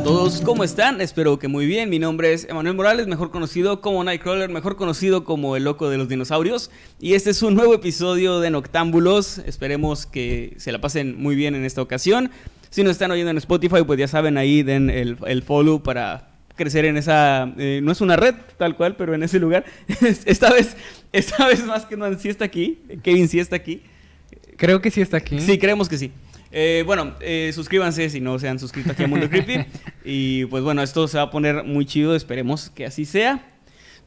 Hola a todos, ¿cómo están? Espero que muy bien. Mi nombre es Emanuel Morales, mejor conocido como Nightcrawler, mejor conocido como el loco de los dinosaurios. Y este es un nuevo episodio de Noctámbulos. Esperemos que se la pasen muy bien en esta ocasión. Si nos están oyendo en Spotify, pues ya saben, ahí den el, follow para crecer en esa... Eh, no es una red tal cual, pero en ese lugar. esta, vez, esta vez más que no, sí está aquí. Kevin sí está aquí. Creo que sí está aquí. Sí, creemos que sí. Eh, bueno, eh, suscríbanse si no se han suscrito aquí a Mundo Creepy. y pues bueno, esto se va a poner muy chido, esperemos que así sea.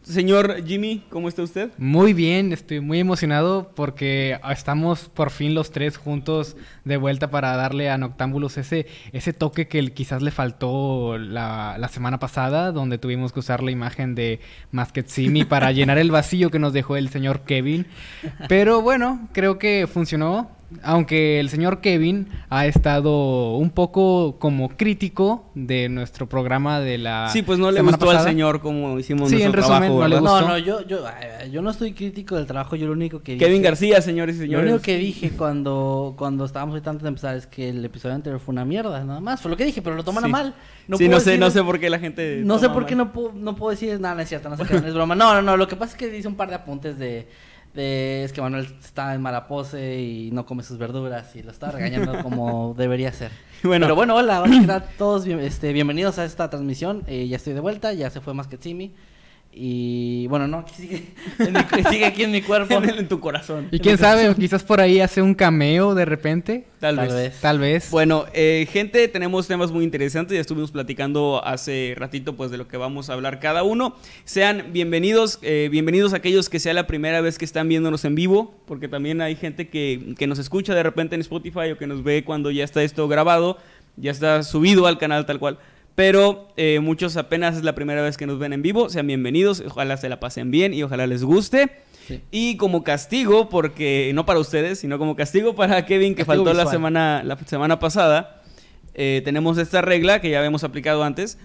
Señor Jimmy, ¿cómo está usted? Muy bien, estoy muy emocionado porque estamos por fin los tres juntos de vuelta para darle a Noctámbulos ese, ese toque que quizás le faltó la, la semana pasada, donde tuvimos que usar la imagen de Masked Simi para llenar el vacío que nos dejó el señor Kevin. Pero bueno, creo que funcionó aunque el señor Kevin ha estado un poco como crítico de nuestro programa de la Sí, pues no le gustó al señor como hicimos sí, en resumen, No, no, no, yo, yo, no estoy crítico del trabajo, yo lo único que dije, Kevin García, señores y señores. Lo único que dije cuando cuando estábamos ahí antes de empezar es que el episodio anterior fue una mierda, nada más, fue lo que dije, pero lo toman a mal. sí, no sé, no sé por qué la gente No sé por qué no puedo, no puedo decir nada, no es cierto, no sé qué, no es broma. No, no, no, lo que pasa es que hice un par de apuntes de es que Manuel está en mala pose y no come sus verduras y lo está regañando como debería ser. Pero bueno, hola, hola a todos bien, este, bienvenidos a esta transmisión. Eh, ya estoy de vuelta, ya se fue más que Simi. Y bueno, no, sigue, aquí en mi cuerpo. en, en, tu corazón. Y quién sabe, quizás por ahí hace un cameo de repente. Tal, vez. Tal vez. Bueno, eh, gente, tenemos temas muy interesantes. Ya estuvimos platicando hace ratito pues de lo que vamos a hablar cada uno. Sean bienvenidos, eh, bienvenidos a aquellos que sea la primera vez que están viéndonos en vivo, porque también hay gente que nos escucha de repente en Spotify o que nos ve cuando ya está esto grabado, ya está subido al canal tal cual. Pero eh, muchos apenas es la primera vez que nos ven en vivo. Sean bienvenidos. Ojalá se la pasen bien y ojalá les guste. Y como castigo, porque no para ustedes, sino como castigo para Kevin que faltó la semana, la semana pasada, eh, tenemos esta regla que ya habíamos aplicado antes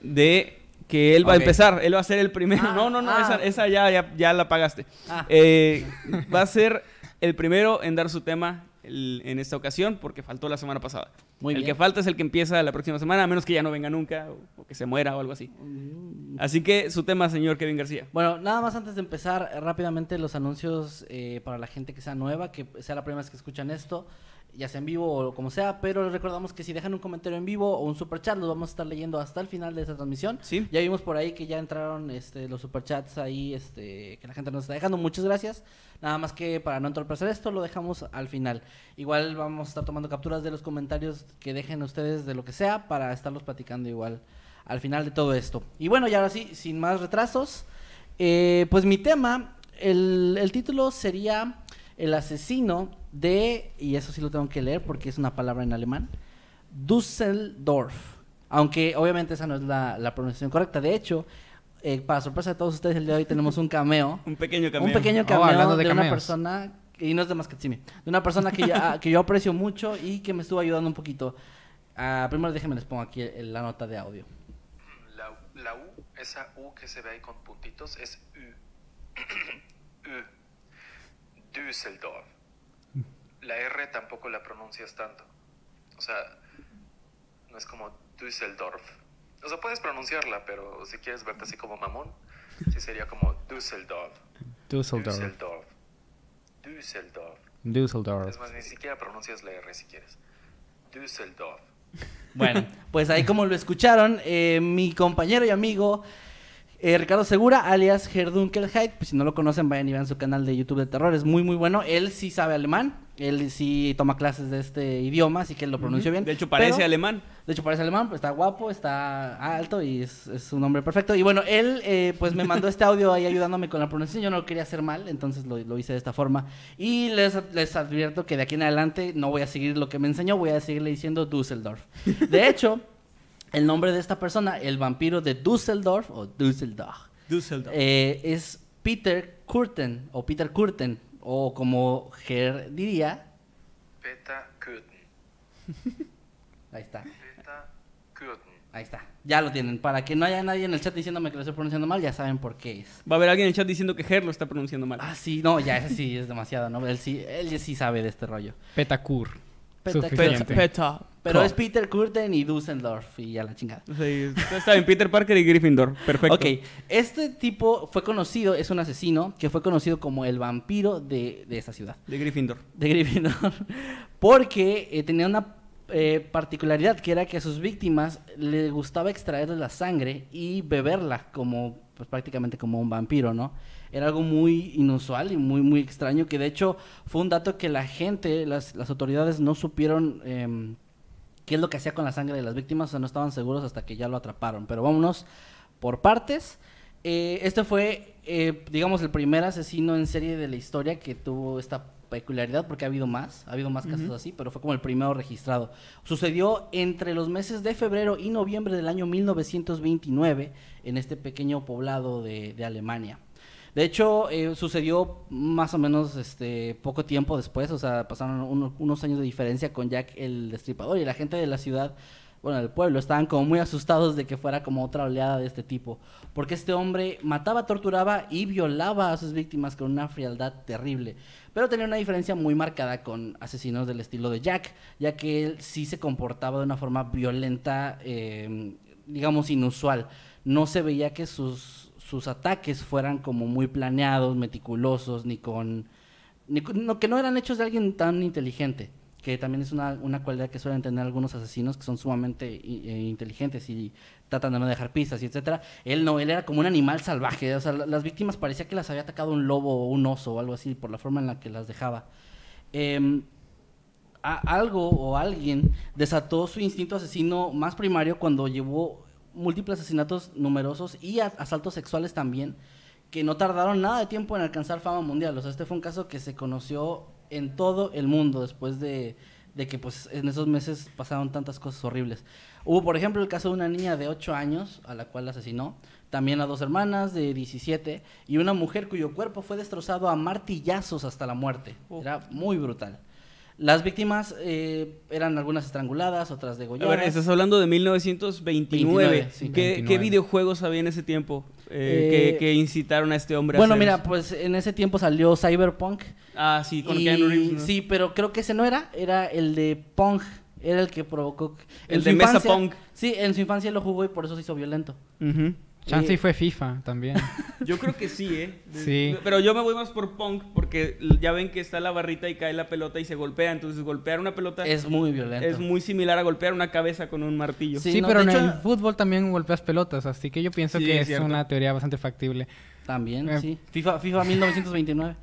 de que él va a empezar, él va a ser el primero. Ah, no, no, no, esa, ah. ya, ya, la pagaste. Ah. Eh, va a ser el primero en dar su tema en esta ocasión porque faltó la semana pasada. el que falta es el que empieza la próxima semana, a menos que ya no venga nunca o, que se muera o algo así. Mm. Así que su tema, señor Kevin García. Bueno, nada más antes de empezar eh, rápidamente los anuncios eh, para la gente que sea nueva, que sea la primera vez que escuchan esto ya sea en vivo o como sea, pero les recordamos que si dejan un comentario en vivo o un chat los vamos a estar leyendo hasta el final de esta transmisión. Ya vimos por ahí que ya entraron este, los superchats ahí, este, que la gente nos está dejando. Muchas gracias. Nada más que para no entorpecer esto, lo dejamos al final. Igual vamos a estar tomando capturas de los comentarios que dejen ustedes de lo que sea para estarlos platicando igual al final de todo esto. Y bueno, y ahora sí, sin más retrasos, eh, pues mi tema, el título sería El asesino de, y eso sí lo tengo que leer porque es una palabra en alemán, Düsseldorf. Aunque obviamente esa no es la, pronunciación correcta. De hecho, eh, para sorpresa de todos ustedes, el día de hoy tenemos un cameo. un pequeño cameo. Un pequeño oh, cameo hablando de, una persona, y no es de Mascatsimi, de una persona que, yo aprecio mucho y que me estuvo ayudando un poquito. Ah, primero déjenme les pongo aquí la nota de audio. La, la, U, esa U que se ve ahí con puntitos, es U. U. Düsseldorf la R tampoco la pronuncias tanto. O sea, no es como Düsseldorf. O sea, puedes pronunciarla, pero si quieres verte así como mamón, sí sería como Düsseldorf. Düsseldorf. Düsseldorf. Düsseldorf. Düsseldorf. Es más, ni siquiera pronuncias la R si quieres. Düsseldorf. Bueno, pues ahí como lo escucharon, eh, mi compañero y amigo eh, Ricardo Segura, alias Herdunkelheit, pues si no lo conocen, vayan y vean su canal de YouTube de terror, es muy muy bueno. Él sí sabe alemán, él sí toma clases de este idioma, así que lo pronunció bien. De hecho parece alemán. De hecho parece alemán, pues está guapo, está alto y es, un hombre perfecto. Y bueno, él eh, pues me mandó este audio ahí ayudándome con la pronunciación, yo no lo quería hacer mal, entonces lo, hice de esta forma. Y les, les, advierto que de aquí en adelante no voy a seguir lo que me enseñó, voy a seguirle diciendo Düsseldorf. De hecho... El nombre de esta persona, el vampiro de Düsseldorf o Düsseldorf, eh, es Peter Kurten, o Peter Kurten, o como Ger diría. Peter Kurten, Ahí está. Peter Ahí está. Ya lo tienen. Para que no haya nadie en el chat diciéndome que lo estoy pronunciando mal, ya saben por qué es. Va a haber alguien en el chat diciendo que Ger lo está pronunciando mal. Ah, sí, no, ya ese sí es demasiado, ¿no? Él sí, él sí sabe de este rollo. Petacur. Pero es Peter Curtin y Dusseldorf y ya la chingada. está bien, Peter Parker y Gryffindor. Perfecto. Ok, este tipo fue conocido, es un asesino que fue conocido como el vampiro de, de esta ciudad, De Gryffindor. de Gryffindor, porque eh, tenía una eh, particularidad que era que a sus víctimas le gustaba extraerle la sangre y beberla como, pues prácticamente como un vampiro, ¿no? era algo muy inusual y muy, muy extraño, que de hecho fue un dato que la gente, las, autoridades no supieron em, qué es lo que hacía con la sangre de las víctimas, o sea, no estaban seguros hasta que ya lo atraparon. Pero vámonos por partes. Eh, este fue, eh, digamos, el primer asesino en serie de la historia que tuvo esta peculiaridad, porque ha habido más, ha habido más casos así, pero fue como el primero registrado. Sucedió entre los meses de febrero y noviembre del año 1929 en este pequeño poblado de Alemania. De hecho, eh, sucedió más o menos este, poco tiempo después, o sea, pasaron unos años de diferencia con Jack el Destripador y la gente de la ciudad, bueno, del pueblo, estaban como muy asustados de que fuera como otra oleada de este tipo, porque este hombre mataba, torturaba y violaba a sus víctimas con una frialdad terrible, pero tenía una diferencia muy marcada con asesinos del estilo de Jack, ya que él sí se comportaba de una forma violenta, eh, digamos, inusual. No se veía que sus sus ataques fueran como muy planeados, meticulosos, ni con... no, que no eran hechos de alguien tan inteligente, que también es una, cualidad que suelen tener algunos asesinos que son sumamente eh, inteligentes y tratan de no dejar pistas y etcétera. Él no, él era como un animal salvaje, o sea, las víctimas parecía que las había atacado un lobo o un oso o algo así por la forma en la que las dejaba. Em, algo o alguien desató su instinto asesino más primario cuando llevó múltiples asesinatos numerosos y asaltos sexuales también, que no tardaron nada de tiempo en alcanzar fama mundial. O sea, este fue un caso que se conoció en todo el mundo después de, que pues en esos meses pasaron tantas cosas horribles. Hubo, por ejemplo, el caso de una niña de 8 años a la cual asesinó, también a dos hermanas de 17 y una mujer cuyo cuerpo fue destrozado a martillazos hasta la muerte. Era muy brutal. Las víctimas eh, eran algunas estranguladas, otras degolladas. A ver, estás hablando de 1929. ¿Qué, videojuegos había en ese tiempo eh, eh, que, incitaron a este hombre bueno, Bueno, mira, pues en ese tiempo salió Cyberpunk. Ah, sí, con Sí, pero creo que ese no era, era el de Pong. Era el que provocó. El de Mesa Pong. Sí, en su infancia lo jugó y por eso se hizo violento. Chance eh, fue FIFA también. Yo creo que sí, ¿eh? Sí. Pero yo me voy más por punk porque ya ven que está la barrita y cae la pelota y se golpea. Entonces, golpear una pelota. Es muy violento. Es muy similar a golpear una cabeza con un martillo. Sí, pero en el fútbol también golpeas pelotas. Así que yo pienso que es, una teoría bastante factible. También, eh, sí. FIFA, FIFA 1929.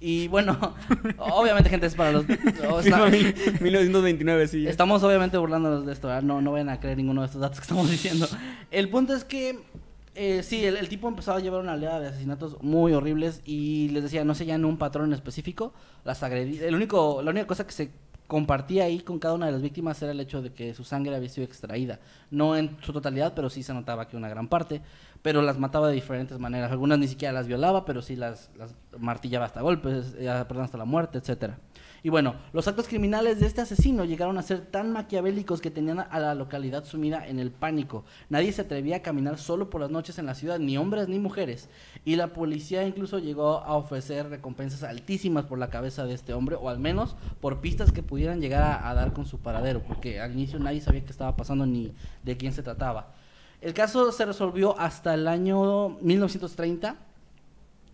Y bueno, obviamente, gente, es para los. 1929, sí. Estamos obviamente burlándonos de esto, No, no vayan a creer ninguno de estos datos que estamos diciendo. El punto es que eh, sí, el, tipo empezaba a llevar una oleada de asesinatos muy horribles y les decía, no sé, ya en un patrón específico. Las El único, la única cosa que se compartía ahí con cada una de las víctimas era el hecho de que su sangre había sido extraída. No en su totalidad, pero sí se notaba que una gran parte. Pero las mataba de diferentes maneras. Algunas ni siquiera las violaba, pero sí las, martillaba hasta golpes, eh, ah, perdón, hasta la muerte, etcétera. Y bueno, los actos criminales de este asesino llegaron a ser tan maquiavélicos que tenían a la localidad sumida en el pánico. Nadie se atrevía a caminar solo por las noches en la ciudad, ni hombres ni mujeres. Y la policía incluso llegó a ofrecer recompensas altísimas por la cabeza de este hombre, o al menos por pistas que pudieran llegar a, dar con su paradero, porque al inicio nadie sabía qué estaba pasando ni de quién se trataba. El caso se resolvió hasta el año 1930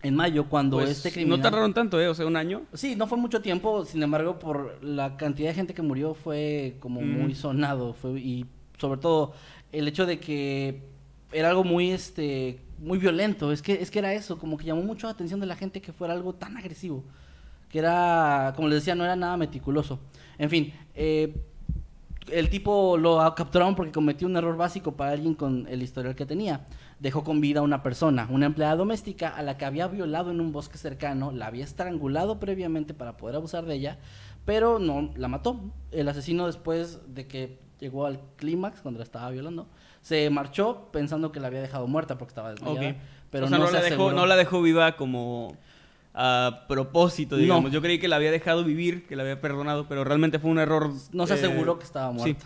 en mayo cuando pues, este crimen... No tardaron tanto, ¿eh? O sea, un año. Sí, no fue mucho tiempo, sin embargo, por la cantidad de gente que murió fue como mm. muy sonado. Fue, y sobre todo el hecho de que era algo muy, este, muy violento. Es que, es que era eso, como que llamó mucho la atención de la gente que fuera algo tan agresivo. Que era, como les decía, no era nada meticuloso. En fin, eh, el tipo lo capturaron porque cometió un error básico para alguien con el historial que tenía dejó con vida a una persona, una empleada doméstica a la que había violado en un bosque cercano, la había estrangulado previamente para poder abusar de ella, pero no la mató. El asesino después de que llegó al clímax cuando la estaba violando, se marchó pensando que la había dejado muerta porque estaba desmayada, pero no, la dejó, no la dejó viva como a propósito, digamos. Yo creí que la había dejado vivir, que la había perdonado, pero realmente fue un error. No se eh, aseguró que estaba muerta.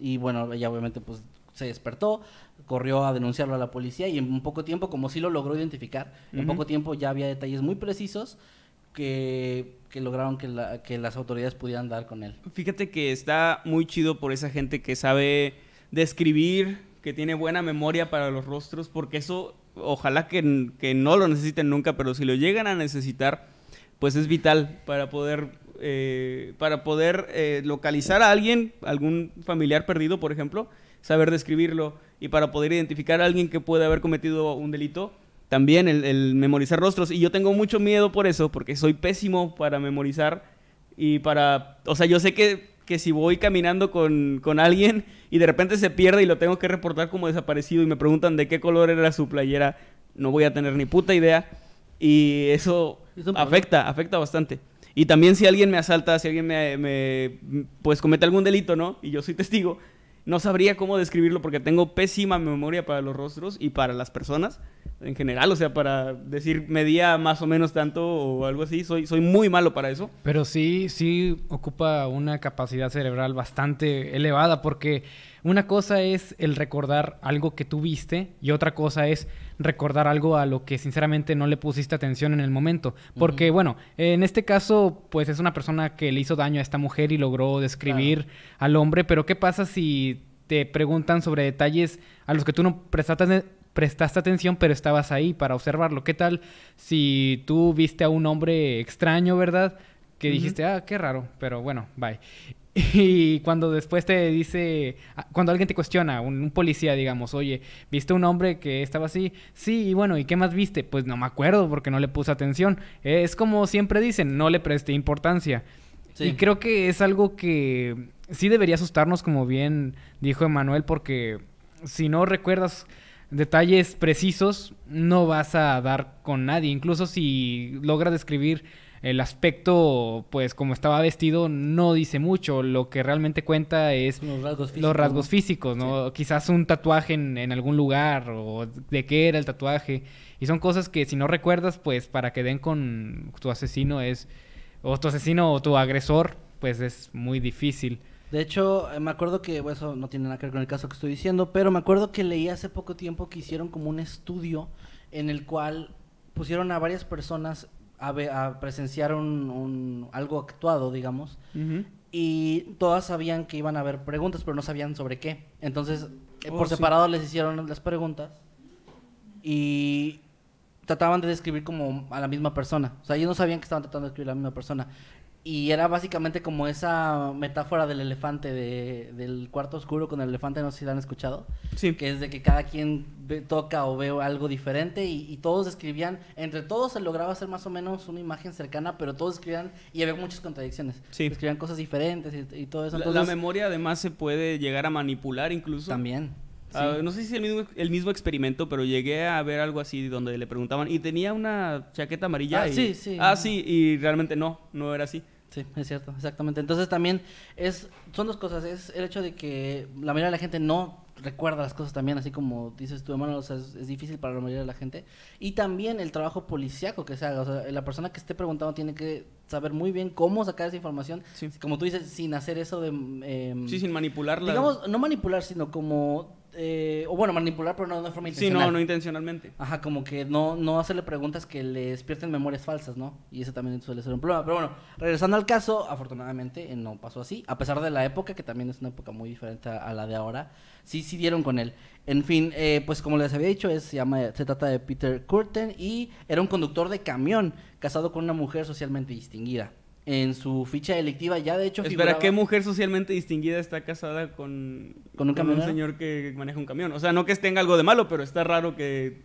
Y bueno, ella obviamente pues se despertó, corrió a denunciarlo a la policía y en poco tiempo, como sí lo logró identificar, en poco tiempo ya había detalles muy precisos que, lograron que, las autoridades pudieran dar con él. Fíjate que está muy chido por esa gente que sabe describir, que tiene buena memoria para los rostros, porque eso ojalá que, no lo necesiten nunca, pero si lo llegan a necesitar, pues es vital para poder eh, para poder eh, localizar a alguien, algún familiar perdido, por ejemplo, saber describirlo y para poder identificar a alguien que puede haber cometido un delito. También el, memorizar rostros. Y yo tengo mucho miedo por eso, porque soy pésimo para memorizar y para... O sea, yo sé que que si voy caminando con, con, alguien y de repente se pierde y lo tengo que reportar como desaparecido y me preguntan de qué color era su playera, no voy a tener ni puta idea. Y eso afecta, afecta bastante. Y también si alguien me asalta, si alguien me, me pues comete algún delito, ¿no? Y yo soy testigo, no sabría cómo describirlo porque tengo pésima memoria para los rostros y para las personas en general. O sea, para decir medía más o menos tanto o algo así, soy, soy muy malo para eso. Pero sí, sí ocupa una capacidad cerebral bastante elevada porque una cosa es el recordar algo que viste y otra cosa es recordar algo a lo que sinceramente no le pusiste atención en el momento. Porque, bueno, en este caso, pues es una persona que le hizo daño a esta mujer y logró describir al hombre, pero ¿qué pasa si te preguntan sobre detalles a los que tú no prestaste, prestaste atención, pero estabas ahí para observarlo? ¿Qué tal si tú viste a un hombre extraño, verdad? que dijiste, ah, qué raro, pero bueno, bye. Y cuando después te dice, ah, cuando alguien te cuestiona, un, policía, digamos, oye, ¿viste un hombre que estaba así? Sí, y bueno, ¿y qué más viste? Pues no me acuerdo porque no le puse atención. Es como siempre dicen, no le presté importancia. Y creo que es algo que sí debería asustarnos, como bien dijo Emanuel, porque si no recuerdas detalles precisos, no vas a dar con nadie. Incluso si logras describir el aspecto, pues como estaba vestido, no dice mucho. Lo que realmente cuenta es los rasgos físicos, los rasgos físicos ¿no? Quizás un tatuaje en, en, algún lugar o de qué era el tatuaje. Y son cosas que si no recuerdas, pues para que den con tu asesino es, o tu asesino o tu agresor, pues es muy difícil. De hecho, eh, me acuerdo que, bueno, eso no tiene nada que ver con el caso que estoy diciendo, pero me acuerdo que leí hace poco tiempo que hicieron como un estudio en el cual pusieron a varias personas a, presenciar un, algo actuado, digamos, y todas sabían que iban a haber preguntas, pero no sabían sobre qué. Entonces, eh, por oh, separado les hicieron las preguntas y trataban de describir como a la misma persona. O sea, ellos no sabían que estaban tratando de describir a la misma persona. Y era básicamente como esa metáfora del elefante, de, del cuarto oscuro con el elefante, no sé si la han escuchado. Que es de que cada quien toca o ve algo diferente y, todos escribían, entre todos se lograba hacer más o menos una imagen cercana, pero todos escribían y había muchas contradicciones. Sí. Escribían cosas diferentes y, todo eso. la, memoria además se puede llegar a manipular incluso. También. Ah, no sé si es el mismo, el mismo experimento, pero llegué a ver algo así donde le preguntaban y tenía una chaqueta amarilla. Ah, sí, sí. Ah, sí, y realmente no, no era así. Sí, es cierto, exactamente. Entonces también es, son dos cosas. Es el hecho de que la mayoría de la gente no recuerda las cosas también, así como dices tú, hermano, es, difícil para la mayoría de la gente. Y también el trabajo policíaco que se haga. O sea, la persona que esté preguntando tiene que saber muy bien cómo sacar esa información. Como tú dices, sin hacer eso de... Em, sí, sin manipularla. Digamos, no manipular, sino como eh, o bueno, manipular, pero no de forma intencional. Sí, no, intencionalmente. Ajá, como que no, no hacerle preguntas que le despierten memorias falsas, ¿no? Y eso también suele ser un problema. Pero bueno, regresando al caso, afortunadamente eh, no pasó así, a pesar de la época, que también es una época muy diferente a, la de ahora, sí, sí dieron con él. En fin, eh, pues como les había dicho, es, se, llama, se trata de Peter Curtin y era un conductor de camión casado con una mujer socialmente distinguida en su ficha delictiva ya de hecho figuraba... Espera, ¿qué mujer socialmente distinguida está casada con, un, señor que maneja un camión? O sea, no que tenga algo de malo, pero está raro que,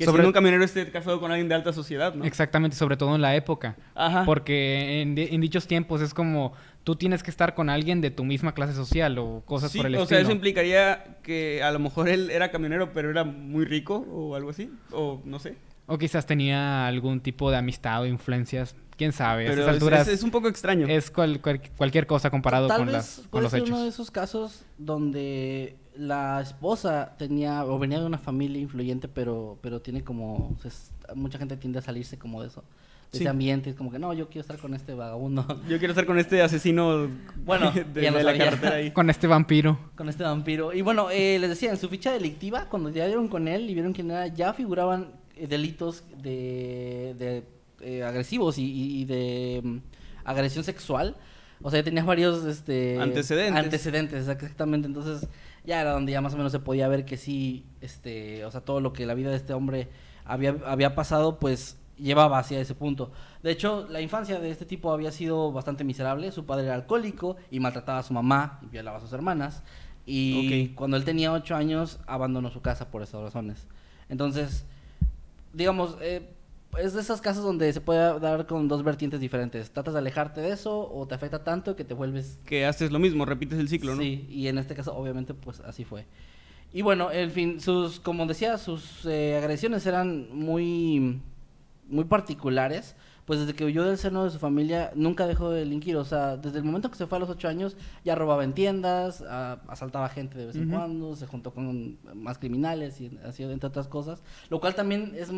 sobre... un camionero esté casado con alguien de alta sociedad, ¿no? Exactamente, sobre todo en la época. Ajá. Porque en, dichos tiempos es como tú tienes que estar con alguien de tu misma clase social o cosas por el estilo. O sea, eso implicaría que a lo mejor él era camionero, pero era muy rico o algo así, o no sé. O quizás tenía algún tipo de amistad o influencias. Quién sabe. es, un poco extraño. Es cualquier cosa comparado con, las, con los hechos. Es uno de esos casos donde la esposa tenía o venía de una familia influyente, pero, pero tiene como. mucha gente tiende a salirse como de eso. De ese ambiente, es como que no, yo quiero estar con este vagabundo. Yo quiero estar con este asesino bueno, de, la ahí. Con este vampiro. Con este vampiro. Y bueno, eh, les decía, en su ficha delictiva, cuando ya dieron con él y vieron quién era, ya figuraban delitos de, de eh, agresivos y, de mm, agresión sexual. O sea, tenía varios este, antecedentes. Antecedentes, exactamente. Entonces, ya era donde ya más o menos se podía ver que sí, este, o sea, todo lo que la vida de este hombre había, había pasado, pues llevaba hacia ese punto. De hecho, la infancia de este tipo había sido bastante miserable. Su padre era alcohólico y maltrataba a su mamá y violaba a sus hermanas. Y cuando él tenía ocho años, abandonó su casa por esas razones. Entonces, digamos, eh, es de esas casas donde se puede dar con dos vertientes diferentes. Tratas de alejarte de eso o te afecta tanto que te vuelves... Que haces lo mismo, repites el ciclo, ¿no? Sí, y en este caso obviamente pues así fue. Y bueno, en fin, sus, como decía, sus eh, agresiones eran muy, muy particulares pues desde que huyó del seno de su familia nunca dejó de delinquir. O sea, desde el momento que se fue a los ocho años ya robaba en tiendas, a, asaltaba gente de vez en cuando, se juntó con más criminales y así, entre otras cosas. Lo cual también es,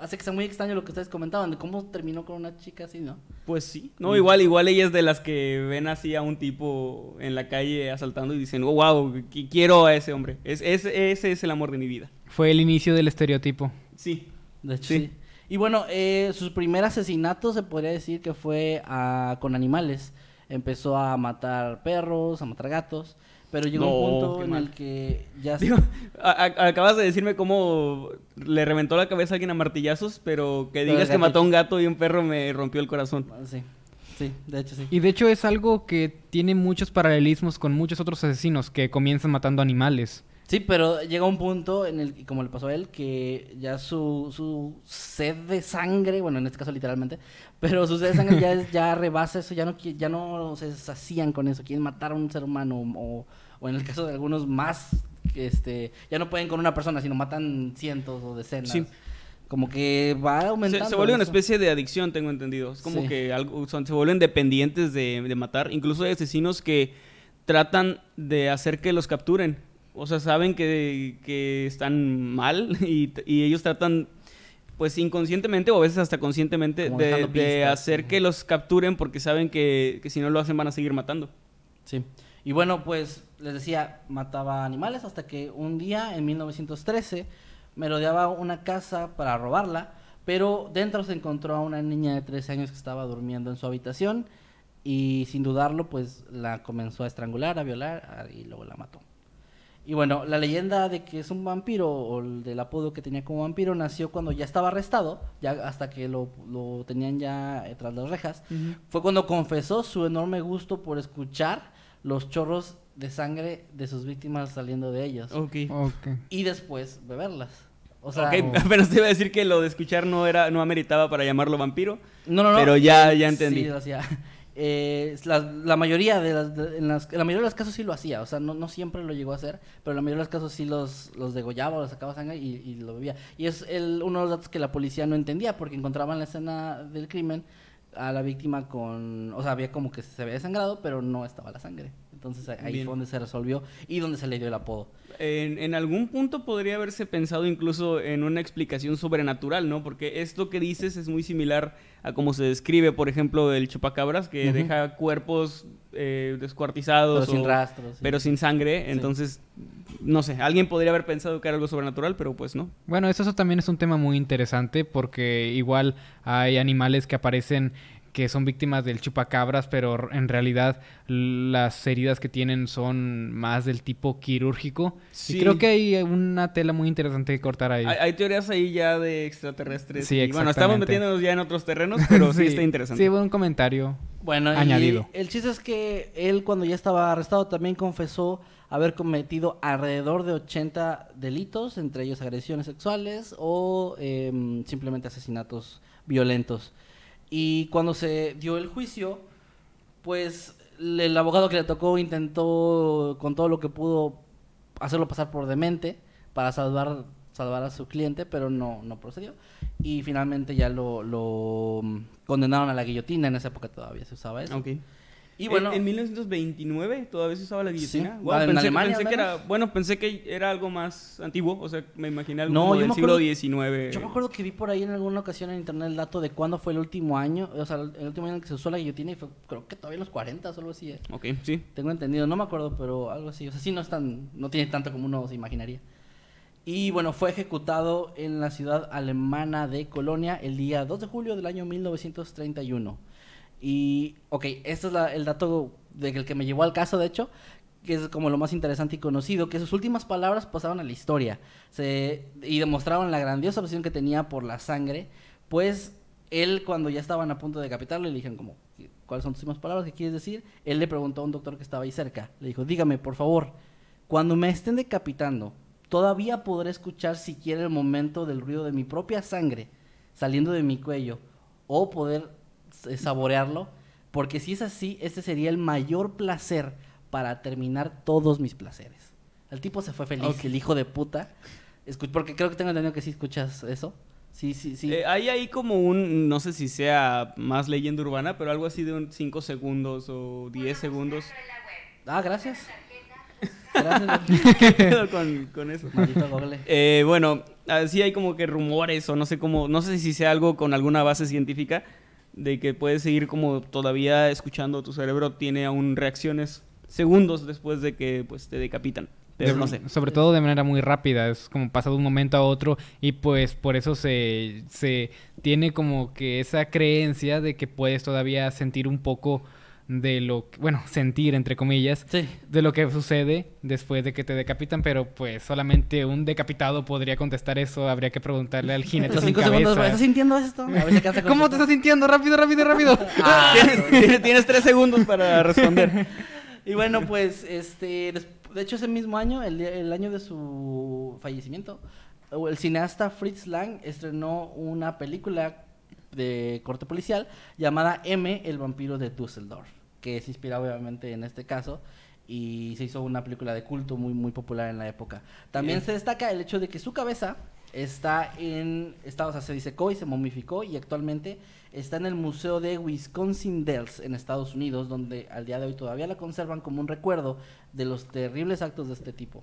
hace que sea muy extraño lo que ustedes comentaban, de cómo terminó con una chica así, ¿no? Pues sí. No, mm. igual, igual ella es de las que ven así a un tipo en la calle asaltando y dicen, oh, wow, quiero a ese hombre. Es, ese es el amor de mi vida. Fue el inicio del estereotipo. Sí. De hecho, sí. Y bueno, eh, su primer asesinato se podría decir que fue ah, con animales. Empezó a matar perros, a matar gatos. Pero llegó un punto en el que ya... acabas de decirme cómo le reventó la cabeza a alguien a martillazos, pero que digas que mató un gato y un perro me rompió el corazón. Ah, sí, sí, de hecho sí. Y de hecho es algo que tiene muchos paralelismos con muchos otros asesinos que comienzan matando animales. Sí, pero llega un punto en el como le pasó a él, que ya su, su sed de sangre, bueno, en este caso literalmente, pero su sed de sangre ya, rebasa eso, ya no, ya no se sacían con eso, quieren matar a un ser humano o, o en el caso de algunos más, este, ya no pueden con una persona, sino matan cientos o decenas. Como que va aumentando. Se, se vuelve una especie de adicción, tengo entendido. Es como que son, se vuelven dependientes de, de matar. Incluso hay asesinos que tratan de hacer que los capturen o sea, saben que, están mal y, ellos tratan, pues inconscientemente o a veces hasta conscientemente, de, hacer que los capturen porque saben que, que si no lo hacen van a seguir matando. Sí. Y bueno, pues les decía, mataba animales hasta que un día, en 1913, rodeaba una casa para robarla, pero dentro se encontró a una niña de 13 años que estaba durmiendo en su habitación y sin dudarlo, pues la comenzó a estrangular, a violar ah, y luego la mató. Y bueno, la leyenda de que es un vampiro, o el del apodo que tenía como vampiro, nació cuando ya estaba arrestado, ya hasta que lo, lo tenían ya eh, tras las rejas. Fue cuando confesó su enorme gusto por escuchar los chorros de sangre de sus víctimas saliendo de ellos. Ok. Okay. Y después beberlas. O sea, oh. pero te iba a decir que lo de escuchar no era no ameritaba para llamarlo vampiro. No, no, no. Pero ya, ya entendí. Sí, eh, la, mayoría de las, en las, la mayoría de los casos sí lo hacía, o sea, no, no, siempre lo llegó a hacer, pero en la mayoría de los casos sí los, los degollaba, los sacaba sangre y, lo bebía. Y es el, uno de los datos que la policía no entendía, porque encontraban en la escena del crimen a la víctima con, o sea, había como que se había desangrado, pero no estaba la sangre. Entonces ahí donde se resolvió y donde se le dio el apodo. En, algún punto podría haberse pensado incluso en una explicación sobrenatural, ¿no? Porque esto que dices es muy similar a cómo se describe, por ejemplo, el chupacabras, que deja cuerpos eh, descuartizados. Pero sin rastros. Pero sin sangre. Entonces, no sé, alguien podría haber pensado que era algo sobrenatural, pero pues no. Bueno, eso también es un tema muy interesante porque igual hay animales que aparecen que son víctimas del chupacabras, pero en realidad las heridas que tienen son más del tipo quirúrgico. Sí. Y creo que hay una tela muy interesante que cortar ahí. Hay, teorías ahí ya de extraterrestres. Sí, bueno, estamos metiéndonos ya en otros terrenos, pero sí, está interesante. Sí, un comentario bueno, añadido. el chiste es que él cuando ya estaba arrestado también confesó haber cometido alrededor de 80 delitos, entre ellos agresiones sexuales o em, simplemente asesinatos violentos. Y cuando se dio el juicio, pues el abogado que le tocó intentó con todo lo que pudo hacerlo pasar por demente para salvar, salvar a su cliente, pero no, no procedió. Y finalmente ya lo, mm, condenaron a la guillotina, en esa época todavía se usaba eso. Y bueno, en, 1929 todavía se usaba la guillotina. en Alemania, bueno, pensé que era algo más antiguo, o sea, me imaginé algo no, del siglo XIX. Yo me acuerdo que vi por ahí en alguna ocasión en internet el dato de cuándo fue el último año, o sea, el último año en que se usó la guillotina y fue creo que todavía en los 40 o algo así. Eh. Ok, sí. Tengo entendido, no me acuerdo, pero algo así, o sea, sí no es no tiene tanto como uno se imaginaría. Y bueno, fue ejecutado en la ciudad alemana de Colonia el día 2 de julio del año 1931 y, ok, este es el dato del que me llevó al caso, de hecho, que es como lo más interesante y conocido, que sus últimas palabras pasaban a la historia se, y demostraban la grandiosa obsesión que tenía por la sangre, pues él cuando ya estaban a punto de decapitarlo, le dijeron como, ¿cuáles son tus últimas palabras? ¿Qué quieres decir? Él le preguntó a un doctor que estaba ahí cerca, le dijo, dígame, por favor, cuando me estén decapitando, todavía podré escuchar siquiera el momento del ruido de mi propia sangre saliendo de mi cuello o poder saborearlo, porque si es así, este sería el mayor placer para terminar todos mis placeres. El tipo se fue feliz, el hijo de puta. Porque creo que tengo entendido que sí escuchas eso. Sí, sí, sí. Eh, hay ahí como un, no sé si sea más leyenda urbana, pero algo así de un 5 segundos o 10 segundos. Ah, gracias. con, eso. Eh, bueno, así hay como que rumores o no sé cómo, no sé si sea algo con alguna base científica, de que puedes seguir como todavía escuchando, tu cerebro tiene aún reacciones segundos después de que pues te decapitan. Pero no sé. Sobre todo de manera muy rápida, es como pasa de un momento a otro y pues por eso se, se tiene como que esa creencia de que puedes todavía sentir un poco de lo, que, bueno, sentir entre comillas, de lo que sucede después de que te decapitan, pero pues solamente un decapitado podría contestar eso, habría que preguntarle al jinete. ¿estás sintiendo esto? ¿Cómo te estás sintiendo? Rápido, rápido, rápido. Ah, ¿Tienes, tres segundos para responder. y bueno, pues, este, de hecho ese mismo año, el año de su fallecimiento, el cineasta Fritz Lang estrenó una película de corte policial llamada M, el vampiro de Dusseldorf, que se inspira obviamente en este caso y se hizo una película de culto muy, muy popular en la época. También se destaca el hecho de que su cabeza está en, Estados o sea, se disecó y se momificó y actualmente está en el Museo de Wisconsin Dells en Estados Unidos, donde al día de hoy todavía la conservan como un recuerdo de los terribles actos de este tipo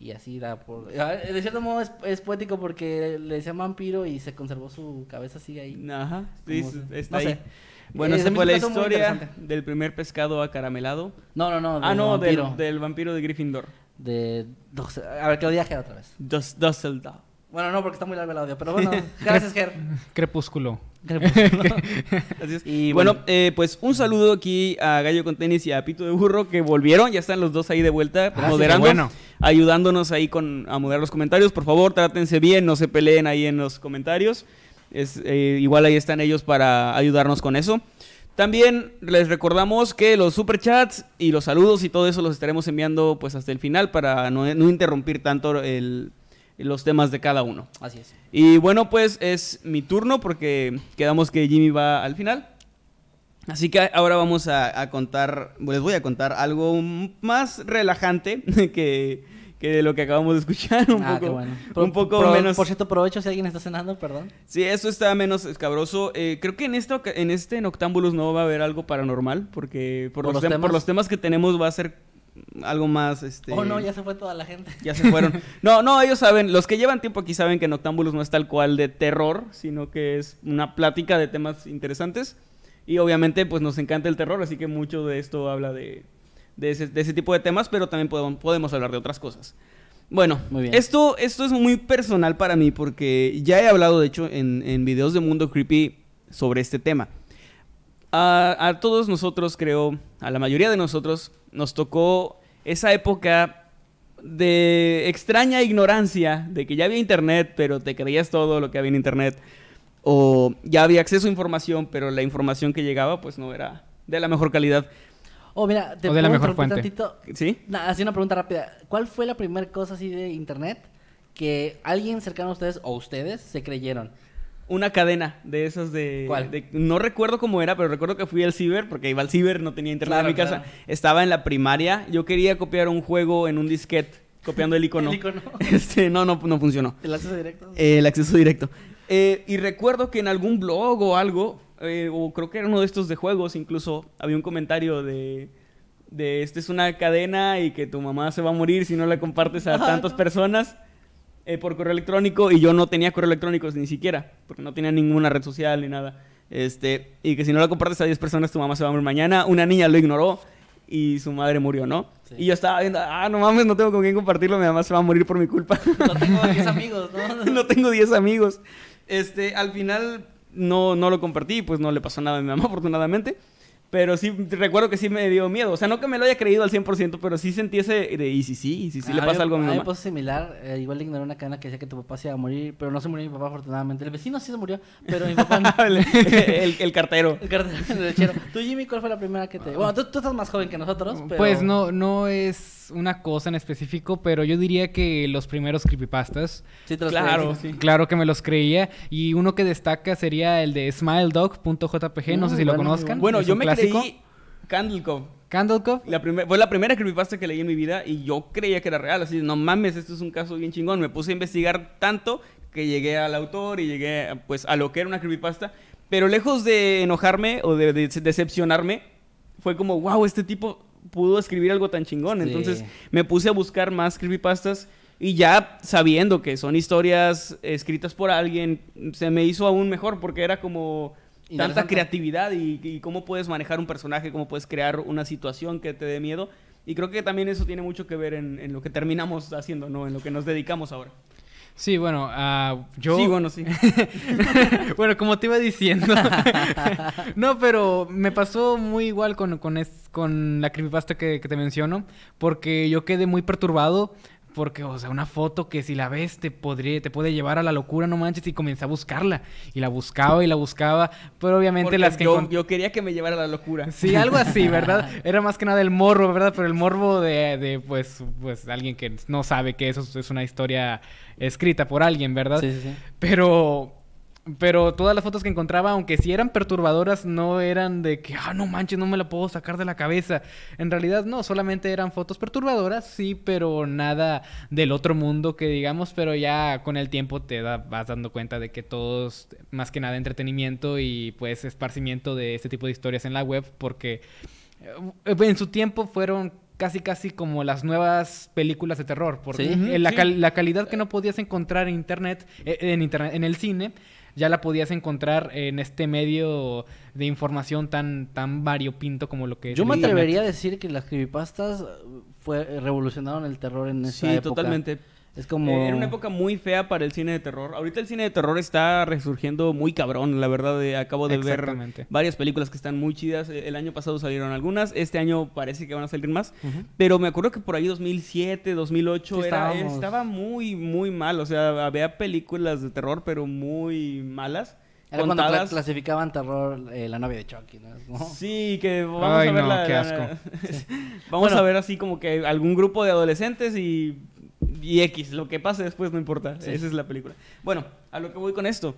y así da por... Ah, de cierto modo es, poético porque le decían vampiro y se conservó su cabeza, sigue ahí. Ajá, sí, está ahí. Bueno, eh, esa fue la historia del primer pescado acaramelado. No, no, no. Ah, no, Del, vampiro de Gryffindor. De... A ver, que lo diga otra vez. Dusseldorf. Bueno, no, porque está muy largo el audio, pero bueno, gracias, Ger. Crepúsculo. Y bueno, eh, pues un saludo aquí a Gallo con Tenis y a Pito de Burro que volvieron. Ya están los dos ahí de vuelta, moderando, ayudándonos ahí con, a moderar los comentarios. Por favor, trátense bien, no se peleen ahí en los comentarios. Es, eh, igual ahí están ellos para ayudarnos con eso. También les recordamos que los superchats y los saludos y todo eso los estaremos enviando pues hasta el final para no interrumpir tanto el, los temas de cada uno. Así es. Y bueno, pues es mi turno porque quedamos que Jimmy va al final. Así que ahora vamos a, contar, les voy a contar algo más relajante que, que lo que acabamos de escuchar. Un ah, poco, qué bueno. un poco menos. Por cierto, provecho si alguien está cenando, perdón. Sí, eso está menos escabroso. Eh, creo que en, esto, en este Noctámbulos no va a haber algo paranormal, porque por, temas? por los temas que tenemos va a ser algo más, este... Oh, no, ya se fue toda la gente. Ya se fueron. no, no, ellos saben, los que llevan tiempo aquí saben que Noctámbulos no es tal cual de terror, sino que es una plática de temas interesantes. Y obviamente, pues nos encanta el terror, así que mucho de esto habla de, de, ese, de ese, tipo de temas, pero también podemos, podemos hablar de otras cosas. Bueno, muy bien. Esto, esto es muy personal para mí porque ya he hablado, de hecho, en, en videos de Mundo Creepy sobre este tema. A, a, todos nosotros, creo, a la mayoría de nosotros, nos tocó esa época de extraña ignorancia de que ya había internet, pero te creías todo lo que había en internet, o ya había acceso a información, pero la información que llegaba pues no era de la mejor calidad. Oh, mira, te o de la ¿Sí? una pregunta rápida. ¿Cuál fue la primera cosa así de internet que alguien cercano a ustedes o ustedes se creyeron? una cadena de esas de, ¿Cuál? No recuerdo cómo era, pero recuerdo que fui al ciber, porque iba al ciber, no tenía internet en mi casa. Estaba en la primaria, yo quería copiar un juego en un disquete, copiando el icono. el icono. Este, no, no, no funcionó. ¿El acceso directo? Eh, el acceso directo. Eh, y recuerdo que en algún blog o algo, eh, o creo que era uno de estos de juegos incluso, había un comentario de de esta es una cadena y que tu mamá se va a morir si no la compartes a tantas personas. Eh, por correo electrónico y yo no tenía correo electrónico ni siquiera, porque no tenía ninguna red social ni nada. Este, y que si no lo compartes a 10 personas, tu mamá se va a morir mañana. Una niña lo ignoró y su madre murió, ¿no? Y yo estaba viendo, ah, no mames, no tengo con quién compartirlo, mi mamá se va a morir por mi culpa. No tengo 10 amigos, ¿no? no tengo 10 amigos. Este, al final no, no lo compartí, pues no le pasó nada a mi mamá, afortunadamente. Pero sí, recuerdo que sí me dio miedo. O sea, no que me lo haya creído al 100%, pero sí sentí ese de, y si sí, y si sí le ah, pasa algo a mi mamá. A mí me pasó pues, similar. Eh, igual le ignoré una cadena que decía que tu papá se iba a morir, pero no se murió mi papá, afortunadamente. El vecino sí se murió, pero mi papá no. el, el, cartero. El cartero, el lechero. Tú, Jimmy, ¿cuál fue la primera que te...? Ah. Bueno, tú, tú estás más joven que nosotros, pues pero... Pues no, no es una cosa en específico, pero yo diría que los primeros creepypastas. Sí, claro, claro que me los creía. Y uno que destaca sería el de smiledog.jpg, no, sé si lo conozcan. Bueno, yo me creí Candle Cove. fue la primera creepypasta que leí en mi vida y yo creía que era real. Así, no mames, esto es un caso bien chingón. Me puse a investigar tanto que llegué al autor y llegué pues a lo que era una creepypasta. Pero lejos de enojarme o de decepcionarme, fue como, wow, este tipo pudo escribir algo tan chingón. Entonces me puse a buscar más creepypastas y ya sabiendo que son historias escritas por alguien, se me hizo aún mejor porque era como tanta creatividad y, cómo puedes manejar un personaje, cómo puedes crear una situación que te dé miedo. Y creo que también eso tiene mucho que ver en, en lo que terminamos haciendo, ¿no? En lo que nos dedicamos ahora. Sí, bueno, ah, yo... bueno, bueno, como te iba diciendo. no, pero me pasó muy igual con, con, la creepypasta que, que, te menciono, porque yo quedé muy perturbado porque, o sea, una foto que si la ves te, podría, te puede llevar a la locura, no manches, y comencé a buscarla. Y la buscaba y la buscaba, pero obviamente las que... Yo, yo, quería que me llevara a la locura. Sí, algo así, ¿verdad? Era más que nada el morro ¿verdad? Pero el morbo de, pues, pues, alguien que no sabe que eso es una historia escrita por alguien, ¿verdad? Sí, sí, sí. Pero pero todas las fotos que encontraba, aunque sí eran perturbadoras, no eran de que, ah, no manches, no me la puedo sacar de la cabeza. En realidad no, solamente eran fotos perturbadoras, sí, pero nada del otro mundo que digamos, pero ya con el tiempo te vas dando cuenta de que todos, más que nada entretenimiento y pues esparcimiento de este tipo de historias en la web, porque eh, en su tiempo fueron casi casi como las nuevas películas de terror, porque la, la, calidad que no podías encontrar en internet, eh, en internet, en el cine, ya la podías encontrar en este medio de información tan, tan variopinto como lo que Yo me atrevería a decir que las creepypastas fue, revolucionaron el terror en esa Sí, totalmente. Es como... en eh, era una época muy fea para el cine de terror. Ahorita el cine de terror está resurgiendo muy cabrón, la verdad. Eh, acabo de ver varias películas que están muy chidas. Eh, el año pasado salieron algunas, este año parece que van a salir más. Pero me acuerdo que por ahí 2007, 2008 estaba muy, muy mal. O sea, había películas de terror, pero muy malas. Era cuando clasificaban terror la nave de Chucky, ¿no? Sí, que vamos a ver qué asco. Vamos a ver así como que algún grupo de adolescentes y y X, lo que pase después no importa. Esa es la película. Bueno, a lo que voy con esto.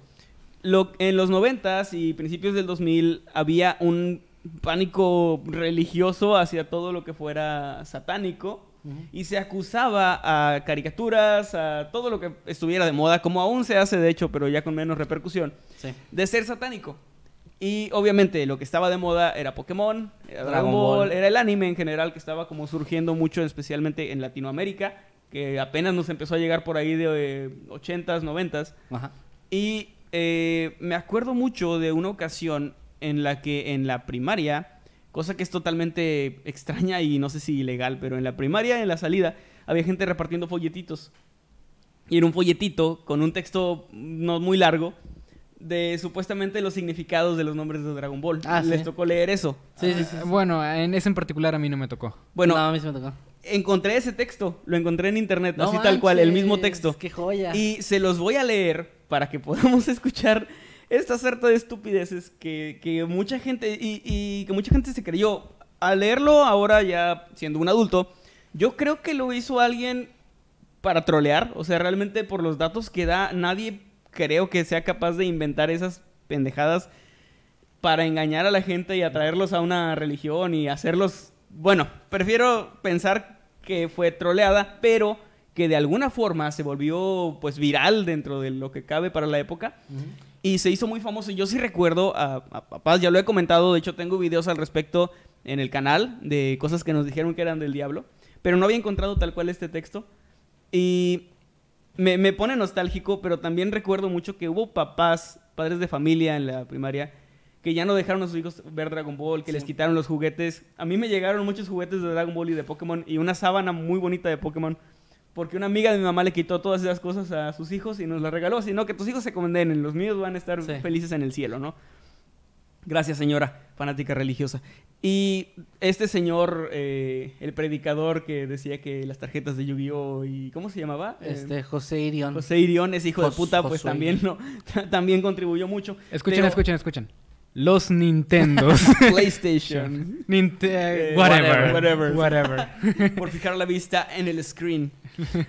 en los 90 y principios del 2000 había un pánico religioso hacia todo lo que fuera satánico y se acusaba a caricaturas, a todo lo que estuviera de moda, como aún se hace de hecho, pero ya con menos repercusión, de ser satánico. Y obviamente lo que estaba de moda era Pokémon, era Dragon, Ball, Ball, era el anime en general que estaba como surgiendo mucho, especialmente en Latinoamérica que apenas nos empezó a llegar por ahí de 80s, eh, 90s. Y eh, me acuerdo mucho de una ocasión en la que en la primaria, cosa que es totalmente extraña y no sé si ilegal, pero en la primaria, en la salida, había gente repartiendo folletitos. Y era un folletito con un texto no muy largo de supuestamente los significados de los nombres de Dragon Ball. Ah, Les tocó leer eso. Sí, ah. sí, Bueno, en ese en particular a mí no me tocó. Bueno, a mí sí me tocó encontré ese texto, lo encontré en internet, así tal cual, el mismo texto. ¡Qué joya! Y se los voy a leer para que podamos escuchar esta cierta de estupideces que, que mucha gente, y, y, que mucha gente se creyó. Al leerlo ahora ya siendo un adulto, yo creo que lo hizo alguien para trolear, o sea, realmente por los datos que da, nadie creo que sea capaz de inventar esas pendejadas para engañar a la gente y atraerlos a una religión y hacerlos bueno, prefiero pensar que fue troleada, pero que de alguna forma se volvió pues viral dentro de lo que cabe para la época. Y se hizo muy famoso. Yo sí recuerdo a, papás, ya lo he comentado, de hecho tengo videos al respecto en el canal de cosas que nos dijeron que eran del diablo, pero no había encontrado tal cual este texto. Y me, me pone nostálgico, pero también recuerdo mucho que hubo papás, padres de familia en la primaria, que ya no dejaron a sus hijos ver Dragon Ball, que les quitaron los juguetes. A mí me llegaron muchos juguetes de Dragon Ball y de Pokémon y una sábana muy bonita de Pokémon. Porque una amiga de mi mamá le quitó todas esas cosas a sus hijos y nos las regaló. Sino que tus hijos se condenen, los míos van a estar felices en el cielo, ¿no? Gracias, señora, fanática religiosa. Y este señor, eh, el predicador que decía que las tarjetas de Yu-Gi-Oh! y ¿cómo se llamaba? Eh, este, José Irion. José Irion, es hijo de puta, pues también no, también contribuyó mucho. Escuchen, escuchen, escuchen los Nintendos. PlayStation. Eh, whatever. Whatever. whatever. Por fijar la vista en el screen.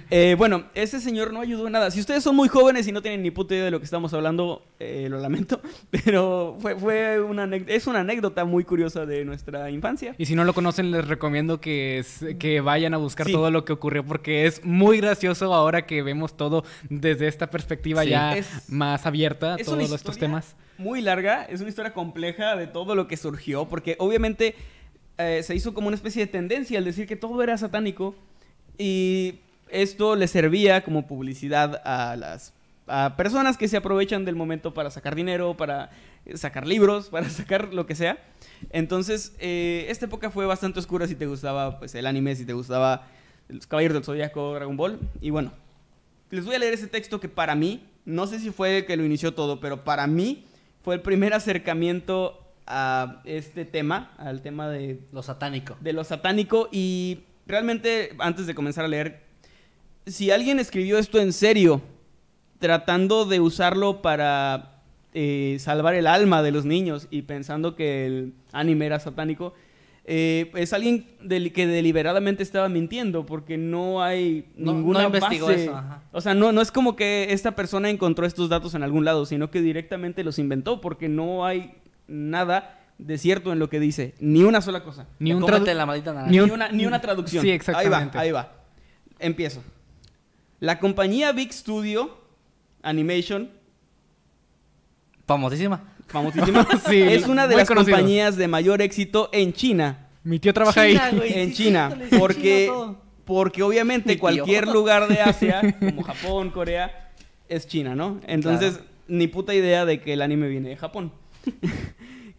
Eh, bueno, ese señor no ayudó en nada. Si ustedes son muy jóvenes y no tienen ni puta idea de lo que estamos hablando, eh, lo lamento. Pero fue, una es una anécdota muy curiosa de nuestra infancia. Y si no lo conocen, les recomiendo que, que vayan a buscar todo lo que ocurrió porque es muy gracioso ahora que vemos todo desde esta perspectiva ya más abierta, a todos estos temas muy larga, es una historia compleja de todo lo que surgió, porque obviamente eh, se hizo como una especie de tendencia al decir que todo era satánico y esto le servía como publicidad a las a personas que se aprovechan del momento para sacar dinero, para eh, sacar libros, para sacar lo que sea. Entonces, eh, esta época fue bastante oscura si te gustaba pues, el anime, si te gustaba Los Caballeros del Zodiaco, Dragon Ball. Y bueno, les voy a leer ese texto que para mí, no sé si fue el que lo inició todo, pero para mí fue el primer acercamiento a este tema, al tema de... Lo satánico. De lo satánico y realmente antes de comenzar a leer, si alguien escribió esto en serio, tratando de usarlo para eh, salvar el alma de los niños y pensando que el anime era satánico, eh, es alguien que deliberadamente estaba mintiendo porque no hay ninguna no O sea, no, no es como que esta persona encontró estos datos en algún lado, sino que directamente los inventó porque no hay nada de cierto en lo que dice. Ni una sola cosa. Ni, un la maldita ni, una, ni una traducción. Sí, exactamente. Ahí va, ahí va. Empiezo. La compañía Big Studio Animation. Famosísima famosísima. es una de las compañías de mayor éxito en China. Mi tío trabaja ahí. en China. Porque, porque obviamente cualquier lugar de Asia, como Japón, Corea, es China, ¿no? Entonces, ni puta idea de que el anime viene de Japón.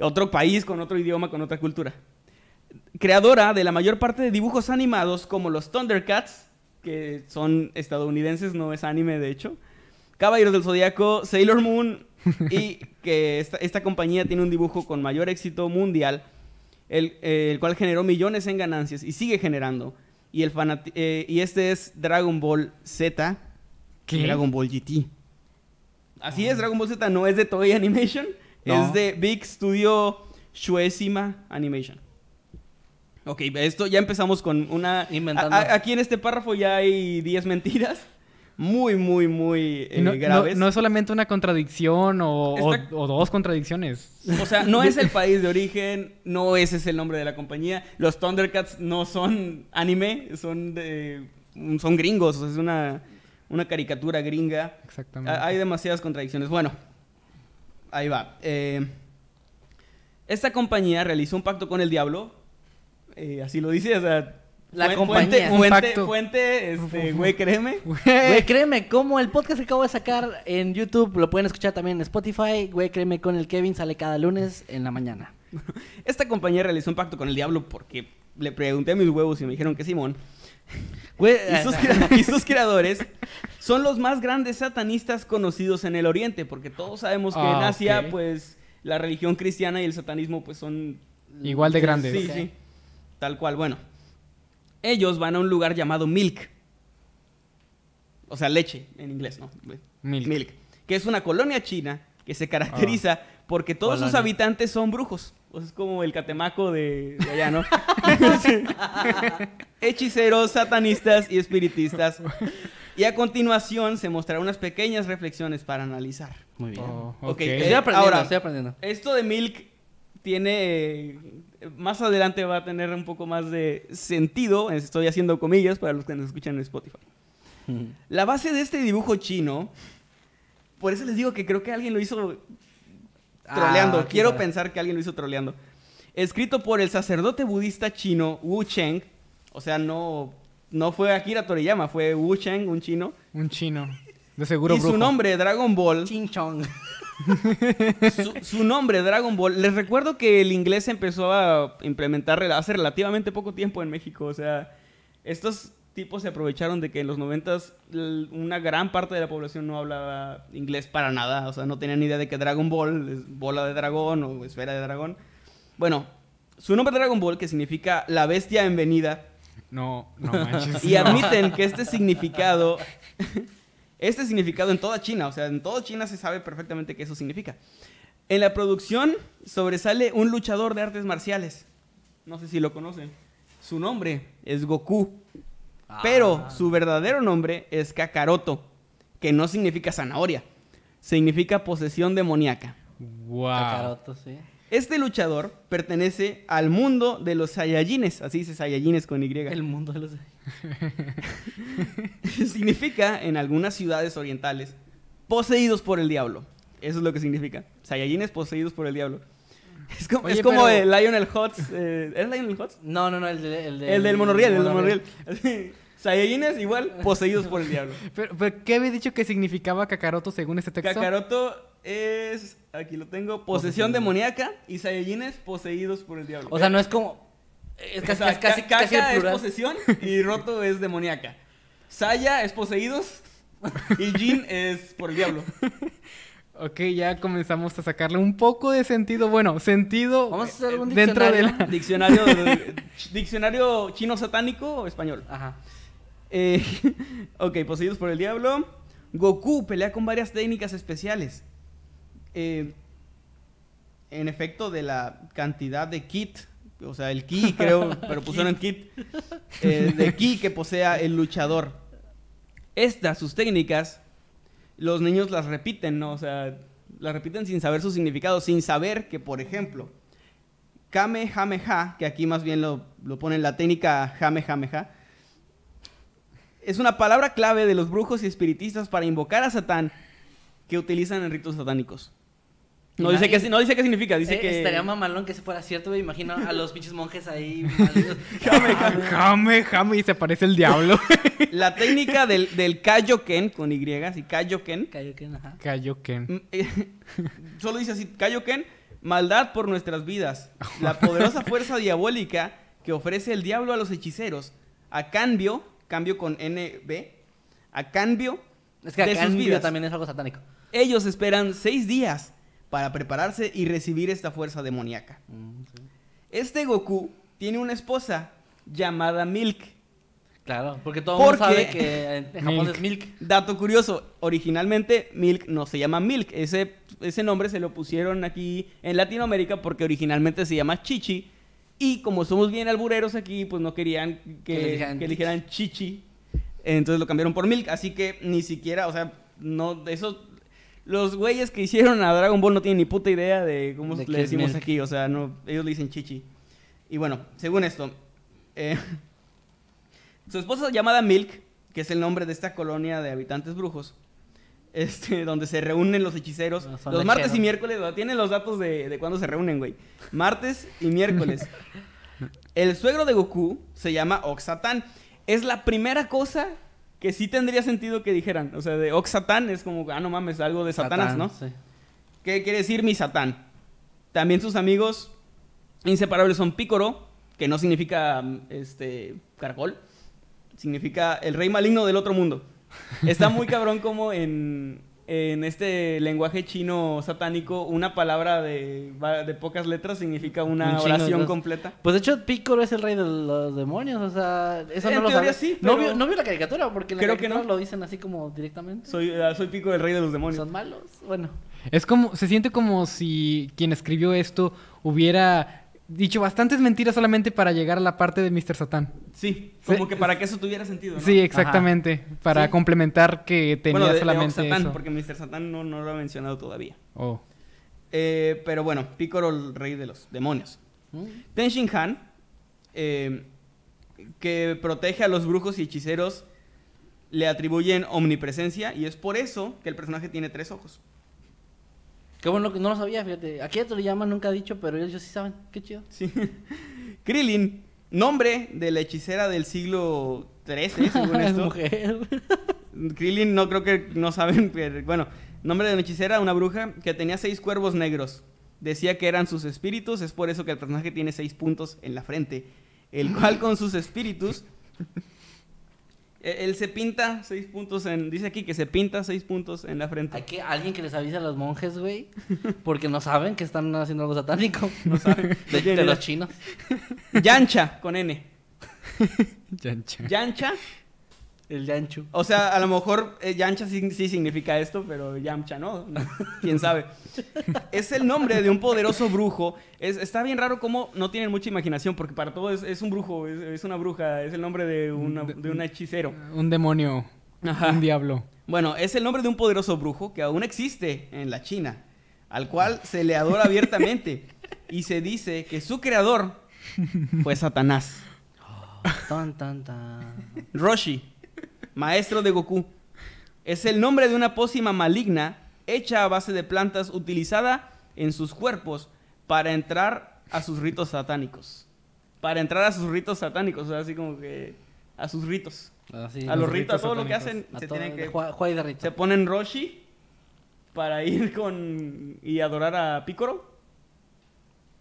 otro país, con otro idioma, con otra cultura. Creadora de la mayor parte de dibujos animados como los Thundercats, que son estadounidenses, no es anime de hecho. Caballeros del Zodíaco, Sailor Moon, y que esta, compañía tiene un dibujo con mayor éxito mundial, eh, el, cual generó millones en ganancias y sigue generando. Y, el eh, y este es Dragon Ball Z, ¿Qué? Dragon Ball GT. Así es, ah. Dragon Ball Z no es de Toei Animation, es de Big Studio Shuesima Animation. Ok, esto ya empezamos con una... Inventando. aquí en este párrafo ya hay 10 mentiras muy, muy, muy grave eh, no, graves. No, es solamente una contradicción o, dos contradicciones. O sea, no es el país de origen, no ese es el nombre de la compañía. Los Thundercats no son anime, son son gringos, es una, una caricatura gringa. Exactamente. Hay demasiadas contradicciones. Bueno, ahí va. Eh, esta compañía realizó un pacto con el diablo, eh, así lo dice, o sea la compañía. Fuente, fuente, este, güey, créeme. Güey, créeme, como el podcast que acabo de sacar en YouTube, lo pueden escuchar también en Spotify. Güey, créeme, con el Kevin sale cada lunes en la mañana. Esta compañía realizó un pacto con el diablo porque le pregunté a mis huevos y me dijeron que Simón. Güey, y, sus, creadores son los más grandes satanistas conocidos en el Oriente, porque todos sabemos que en ah, Asia, pues, la religión cristiana y el satanismo, pues, son... Igual de grandes. Sí, sí. Tal cual. Bueno, ellos van a un lugar llamado Milk. O sea, leche en inglés, ¿no? Milk. Milk. Que es una colonia china que se ah. caracteriza porque todos sus habitantes son brujos. O es como el catemaco de, allá, ¿no? Hechiceros, satanistas y espiritistas. Y a continuación se mostrarán unas pequeñas reflexiones para analizar. Muy bien. Oh, okay. Eh, estoy aprendiendo, Ahora, estoy aprendiendo. Esto de Milk tiene más adelante va a tener un poco más de sentido, estoy haciendo comillas para los que nos escuchan en Spotify. La base de este dibujo chino, por eso les digo que creo que alguien lo hizo troleando, ah, quiero pensar que alguien lo hizo troleando, escrito por el sacerdote budista chino Wu Cheng, o sea, no, no fue Akira Toriyama, fue Wu Cheng, un chino. Un chino. De seguro. Y su nombre, Dragon Ball. Ching Chong su, nombre, Dragon Ball. Les recuerdo que el inglés empezó a implementar hace relativamente poco tiempo en México. O sea, estos tipos se aprovecharon de que en los 90 una gran parte de la población no hablaba inglés para nada. O sea, no tenían ni idea de que Dragon Ball es bola de dragón o esfera de dragón. Bueno, su nombre Dragon Ball, que significa la bestia envenida. No, no manches. y admiten que este significado este significado en toda China, o sea, en toda China se sabe perfectamente qué eso significa. En la producción sobresale un luchador de artes marciales. No sé si lo conocen. Su nombre es Goku. Ah. Pero su verdadero nombre es Kakaroto, que no significa zanahoria, significa posesión demoníaca. Wow. Kakaroto, sí. Este luchador pertenece al mundo de los Saiyajines, así dice Saiyajines con Y. El mundo de los Significa en algunas ciudades orientales poseídos por el diablo. Eso es lo que significa. Saiyajines poseídos por el diablo. Es como, es el Lionel Hutz. Eh, ¿Es Lionel Hutz? No, no, no, el, el, del monorriel. El, del monorriel. Saiyajines igual poseídos por el diablo. Pero, pero, ¿qué había dicho que significaba Kakaroto según este texto? Kakaroto es, aquí lo tengo, posesión demoníaca y es poseídos por el diablo. O sea, no es como... Es casi, es posesión y Roto es demoníaca. Saya es poseídos y Jin es por el diablo. Ok, ya comenzamos a sacarle un poco de sentido. Bueno, sentido Vamos a hacer un eh, dentro del diccionario, diccionario chino satánico o español. Ajá. Eh, ok, poseídos por el diablo. Goku pelea con varias técnicas especiales. Eh, en efecto, de la cantidad de kit, o sea, el ki creo, pero pusieron kit, eh, de ki que posea el luchador. Estas, sus técnicas, los niños las repiten, ¿no? O sea, las repiten sin saber su significado, sin saber que, por ejemplo, Kamehameha, que aquí más bien lo, lo ponen la técnica Kamehameha, es una palabra clave de los brujos y espiritistas para invocar a Satán que utilizan en ritos satánicos. No dice, que significa, dice eh, que... Estaría mamalón que se fuera cierto, me imagino a los pinches monjes ahí. jame, jame, jame, y se parece el diablo. la técnica del, del con Y, así, Kayoken ajá. Mm, eh, solo dice así, Kayoken maldad por nuestras vidas. La poderosa fuerza diabólica que ofrece el diablo a los hechiceros. A cambio, cambio con NB, a cambio es que de cambio sus vidas. también es algo satánico. Ellos esperan seis días para prepararse y recibir esta fuerza demoníaca. Mm, este Goku tiene una esposa llamada Milk. Claro, porque todo el mundo sabe que en Japón es Milk. Dato curioso, originalmente Milk no se llama Milk. Ese, ese nombre se lo pusieron aquí en Latinoamérica porque originalmente se llama Chichi. Y como somos bien albureros aquí, pues no querían que, que, dijeran, chichi. Entonces lo cambiaron por Milk. Así que ni siquiera, o sea, no, eso los güeyes que hicieron a Dragon Ball no tienen ni puta idea de cómo le decimos aquí. O sea, ellos le dicen chichi. Y bueno, según esto, eh, su esposa llamada Milk, que es el nombre de esta colonia de habitantes brujos, este, donde se reúnen los hechiceros. los martes y miércoles, tienen los datos de, de cuándo se reúnen, güey. Martes y miércoles. el suegro de Goku se llama Oxatán. Es la primera cosa que sí tendría sentido que dijeran. O sea, de Ox oh, es como, ah, no mames, algo de satanas, ¿no? ¿Qué quiere decir mi Satán? También sus amigos inseparables son Pícoro, que no significa este caracol, significa el rey maligno del otro mundo. Está muy cabrón como en en este lenguaje chino satánico, una palabra de, pocas letras significa una oración completa. Pues de hecho, Pico es el rey de los demonios, o sea, eso no lo sabía. no, vio, la caricatura, porque en la lo dicen así como directamente. Soy, ah, soy Pico el rey de los demonios. Son malos, bueno. Es como, se siente como si quien escribió esto hubiera dicho bastantes mentiras solamente para llegar a la parte de Mr. Satán. Sí, como que para que eso tuviera sentido. Sí, exactamente. Para complementar que tenía bueno, de, solamente. Satán, porque Mr. Satán no, lo ha mencionado todavía. Oh. Eh, pero bueno, Piccolo, el rey de los demonios. Mm. ten Han, eh, que protege a los brujos y hechiceros, le atribuyen omnipresencia y es por eso que el personaje tiene tres ojos. Qué bueno que no lo sabía, fíjate. Aquí ya te lo llaman, nunca ha dicho, pero ellos sí saben. Qué chido. Sí. Krillin, nombre de la hechicera del siglo XIII, según esto. es mujer. Krillin no creo que no saben, pero bueno, nombre de una hechicera, una bruja que tenía seis cuervos negros. Decía que eran sus espíritus, es por eso que el personaje tiene seis puntos en la frente, el cual con sus espíritus eh, él se pinta seis puntos en. Dice aquí que se pinta seis puntos en la frente. Hay que alguien que les avise a los monjes, güey. Porque no saben que están haciendo algo satánico. No saben. De, los chinos. Yancha, con N. Yancha. Yancha el Yanchu. O sea, a lo mejor eh, Yancha sí, significa esto, pero Yamcha no. Quién sabe. es el nombre de un poderoso brujo. está bien raro cómo no tienen mucha imaginación, porque para todo es, un brujo, es, una bruja, es el nombre de, un hechicero. Un demonio. Un diablo. Bueno, es el nombre de un poderoso brujo que aún existe en la China, al cual se le adora abiertamente. y se dice que su creador fue Satanás. Roshi Maestro de Goku. Es el nombre de una pócima maligna hecha a base de plantas utilizada en sus cuerpos para entrar a sus ritos satánicos. Para entrar a sus ritos satánicos, o sea, así como que a sus ritos. Ah, a los, ritos, a todo lo que hacen, se ponen Roshi para ir con y adorar a Picoro.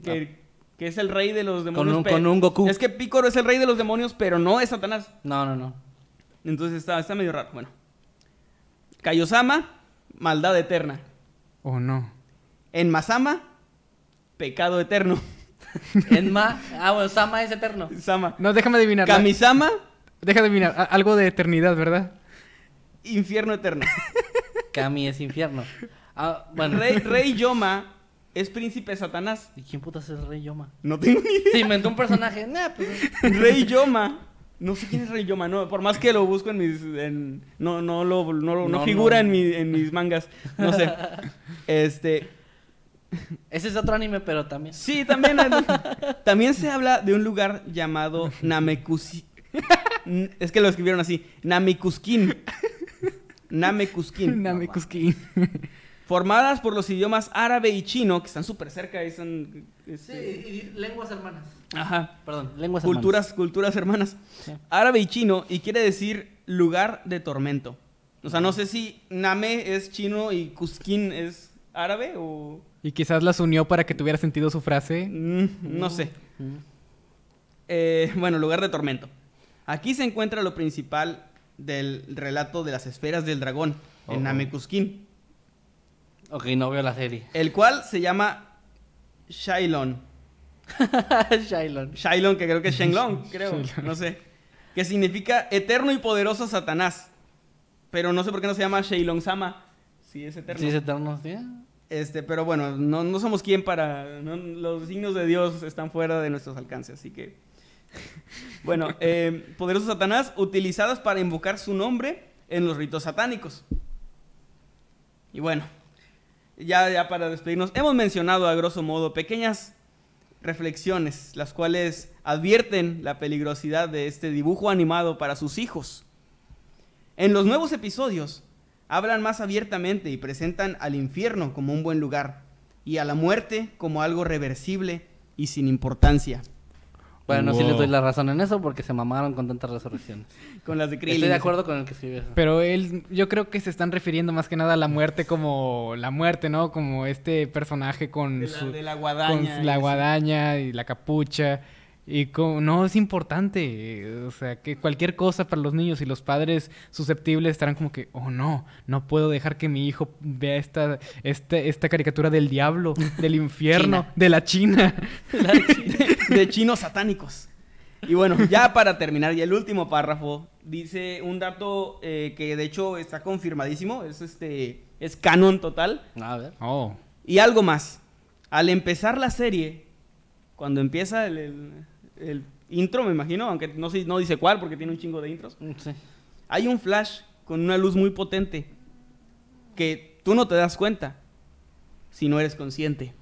Que, ah. es el rey de los demonios. Con un, Goku. Es que Picoro es el rey de los demonios, pero no es Satanás. No, no, no. Entonces está, está medio raro. Bueno. Kyo-sama maldad eterna. Oh, no. En Masama, pecado eterno. Enma. Ah, bueno, Sama es eterno. Sama. No, déjame adivinar. Kamisama. Déjame adivinar. Algo de eternidad, ¿verdad? Infierno eterno. Kami es infierno. Ah, rey, Yoma es príncipe Satanás. ¿Y quién putas es Rey Yoma? No tengo ni idea. Se inventó un personaje. Pues, rey Yoma no sé quién es Rey Yoma, por más que lo busco en mis. no, no, lo, figura En, mi, en mis mangas. No sé. Este. Ese es otro anime, pero también. Sí, también. también se habla de un lugar llamado Namekusi. es que lo escribieron así: Namekuskin. Namekuskin. Formadas por los idiomas árabe y chino, que están súper cerca y son. Este, sí, y lenguas hermanas. Ajá, perdón. Lenguas culturas, Culturas hermanas. Árabe y chino y quiere decir lugar de tormento. O sea, no sé si Name es chino y Kuskin es árabe o... Y quizás las unió para que tuviera sentido su frase. Mm, no sé. Mm. Eh, bueno, lugar de tormento. Aquí se encuentra lo principal del relato de las esferas del dragón en Name Kuskin. Ok, no veo la serie. El cual se llama Shailon. Shaylon, Shaylon que creo que es Shenlong, creo. No sé. Que significa eterno y poderoso Satanás. Pero no sé por qué no se llama Shailong Sama. Si es eterno. Si es eterno, sí. Este, pero bueno, no, somos quien para. los signos de Dios están fuera de nuestros alcances, así que. bueno, eh, poderoso Satanás utilizadas para invocar su nombre en los ritos satánicos. Y bueno, ya, ya para despedirnos, hemos mencionado a grosso modo pequeñas reflexiones, las cuales advierten la peligrosidad de este dibujo animado para sus hijos. En los nuevos episodios, hablan más abiertamente y presentan al infierno como un buen lugar y a la muerte como algo reversible y sin importancia. Bueno, sí les doy la razón en eso porque se mamaron con tantas resurrecciones. con las de Krillin. Estoy de acuerdo con el que escribió Pero él, yo creo que se están refiriendo más que nada a la muerte como la muerte, ¿no? Como este personaje con la, de la guadaña. la guadaña y la capucha. Y como... no, es importante. O sea, que cualquier cosa para los niños y los padres susceptibles estarán como que, oh no, no puedo dejar que mi hijo vea esta, esta, esta caricatura del diablo, del infierno, de la China. La China de chinos satánicos. Y bueno, ya para terminar, y el último párrafo dice un dato eh, que de hecho está confirmadísimo, es este es canon total. A ver. Oh. Y algo más. Al empezar la serie, cuando empieza el, intro, me imagino, aunque no, no dice cuál porque tiene un chingo de intros, mm, hay un flash con una luz muy potente que tú no te das cuenta si no eres consciente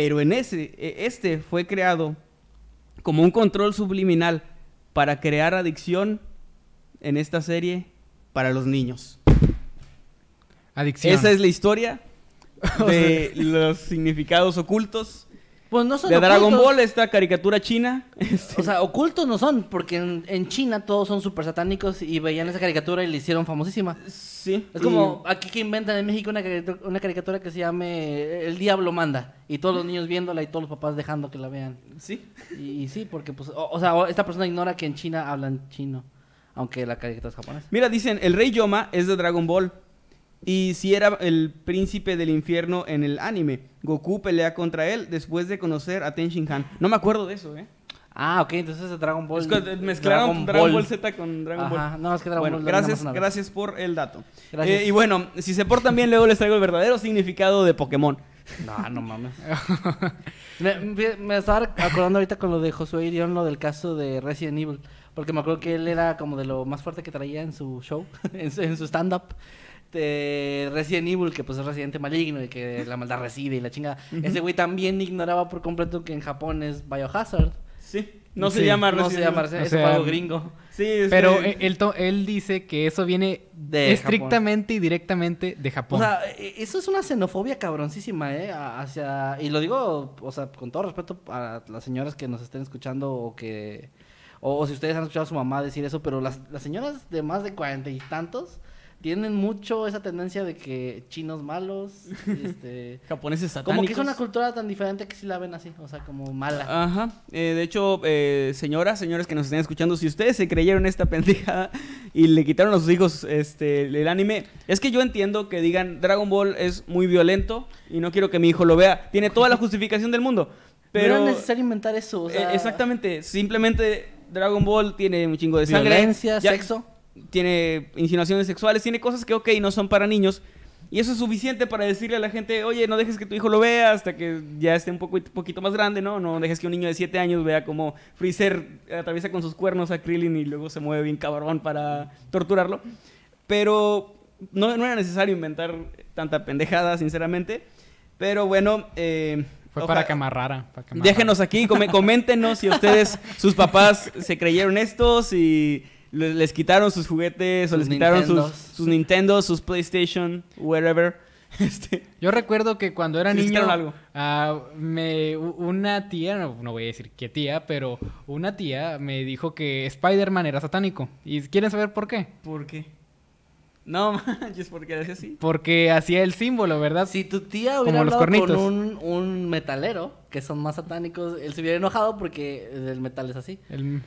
pero en ese, e, este fue creado como un control subliminal para crear adicción en esta serie para los niños. Adicción. Esa es la historia de los significados ocultos pues no son de Dragon Ball, esta caricatura china. O sea, ocultos no son, porque en, China todos son súper satánicos y veían esa caricatura y la hicieron famosísima. Sí. Es como aquí que inventan en México una, caricatura, que se llame El Diablo Manda. Y todos los niños viéndola y todos los papás dejando que la vean. Sí. Y, sí, porque pues, o sea, esta persona ignora que en China hablan chino, aunque la caricatura es japonesa. Mira, dicen, el rey Yoma es de Dragon Ball. Y si era el príncipe del infierno en el anime. Goku pelea contra él después de conocer a Ten Han. No me acuerdo de eso, ¿eh? Ah, ok, entonces Dragon Ball. Es mezclaron Dragon, Ball. Z con Dragon Ajá. Ball. No, es que Dragon Ball Gracias, gracias por el dato. Eh, y bueno, si se portan bien, luego les traigo el verdadero significado de Pokémon. No, no mames. me, estaba acordando ahorita con lo de Josué Irión, lo del caso de Resident Evil. Porque me acuerdo que él era como de lo más fuerte que traía en su show, en su stand-up. Este, Resident Evil, que pues es residente maligno y que la maldad reside y la chinga Ese güey también ignoraba por completo que en Japón es Biohazard. Sí. No se llama Resident No se llama Resident Evil. es algo gringo. Pero él, dice que eso viene de estrictamente y directamente de Japón. O sea, e, eso es una xenofobia cabroncísima, ¿eh? Hacia... Y lo digo, o sea, con todo respeto a las señoras que nos estén escuchando o que... O, si ustedes han escuchado a su mamá decir eso, pero las, las señoras de más de cuarenta y tantos tienen mucho esa tendencia de que chinos malos, este, japoneses satánicos. Como que es una cultura tan diferente que sí la ven así, o sea, como mala. Ajá. Eh, de hecho, eh, señoras, señores que nos estén escuchando, si ustedes se creyeron esta pendejada y le quitaron a sus hijos este, el anime, es que yo entiendo que digan Dragon Ball es muy violento y no quiero que mi hijo lo vea. Tiene toda la justificación del mundo. Pero no es necesario inventar eso. Eh, exactamente. Simplemente Dragon Ball tiene un chingo de sangre. Violencia, sexo tiene insinuaciones sexuales, tiene cosas que, ok, no son para niños. Y eso es suficiente para decirle a la gente, oye, no dejes que tu hijo lo vea hasta que ya esté un poco, poquito más grande, ¿no? No dejes que un niño de 7 años vea como Freezer atraviesa con sus cuernos a Krillin y luego se mueve bien cabrón para torturarlo. Pero no, no era necesario inventar tanta pendejada, sinceramente. Pero bueno, eh, fue para que amarrara. Déjenos aquí, coméntenos si ustedes, sus papás, se creyeron esto, y les quitaron sus juguetes o les quitaron sus, sus Nintendo, sus PlayStation, Whatever... Este, Yo recuerdo que cuando era niño, algo. Ah, me, una tía, no, voy a decir qué tía, pero una tía me dijo que Spider-Man era satánico. ¿Y quieren saber por qué? ¿Por qué? No manches, porque hacía así. Porque hacía el símbolo, ¿verdad? Si tu tía hubiera Como con un, un, metalero, que son más satánicos, él se hubiera enojado porque el metal es así. El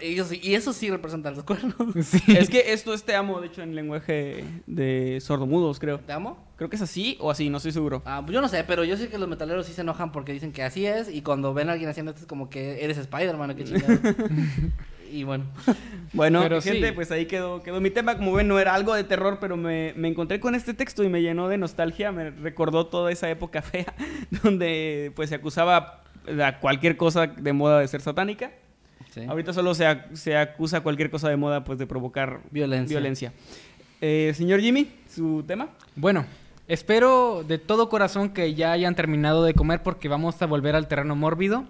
y eso sí representa los cuernos. Es que esto es te amo, de hecho, en lenguaje de sordomudos, creo. ¿Te amo? Creo que es así o así, no estoy seguro. Ah, pues yo no sé, pero yo sé que los metaleros sí se enojan porque dicen que así es. Y cuando ven a alguien haciendo esto es como que eres Spider-Man, qué y bueno. Bueno, pero gente, pues ahí quedó, quedó mi tema. Como ven, no era algo de terror, pero me, me, encontré con este texto y me llenó de nostalgia. Me recordó toda esa época fea donde pues se acusaba a cualquier cosa de moda de ser satánica. Ahorita solo se, acusa cualquier cosa de moda pues de provocar violencia. Eh, señor Jimmy, su tema. Bueno, espero de todo corazón que ya hayan terminado de comer porque vamos a volver al terreno mórbido.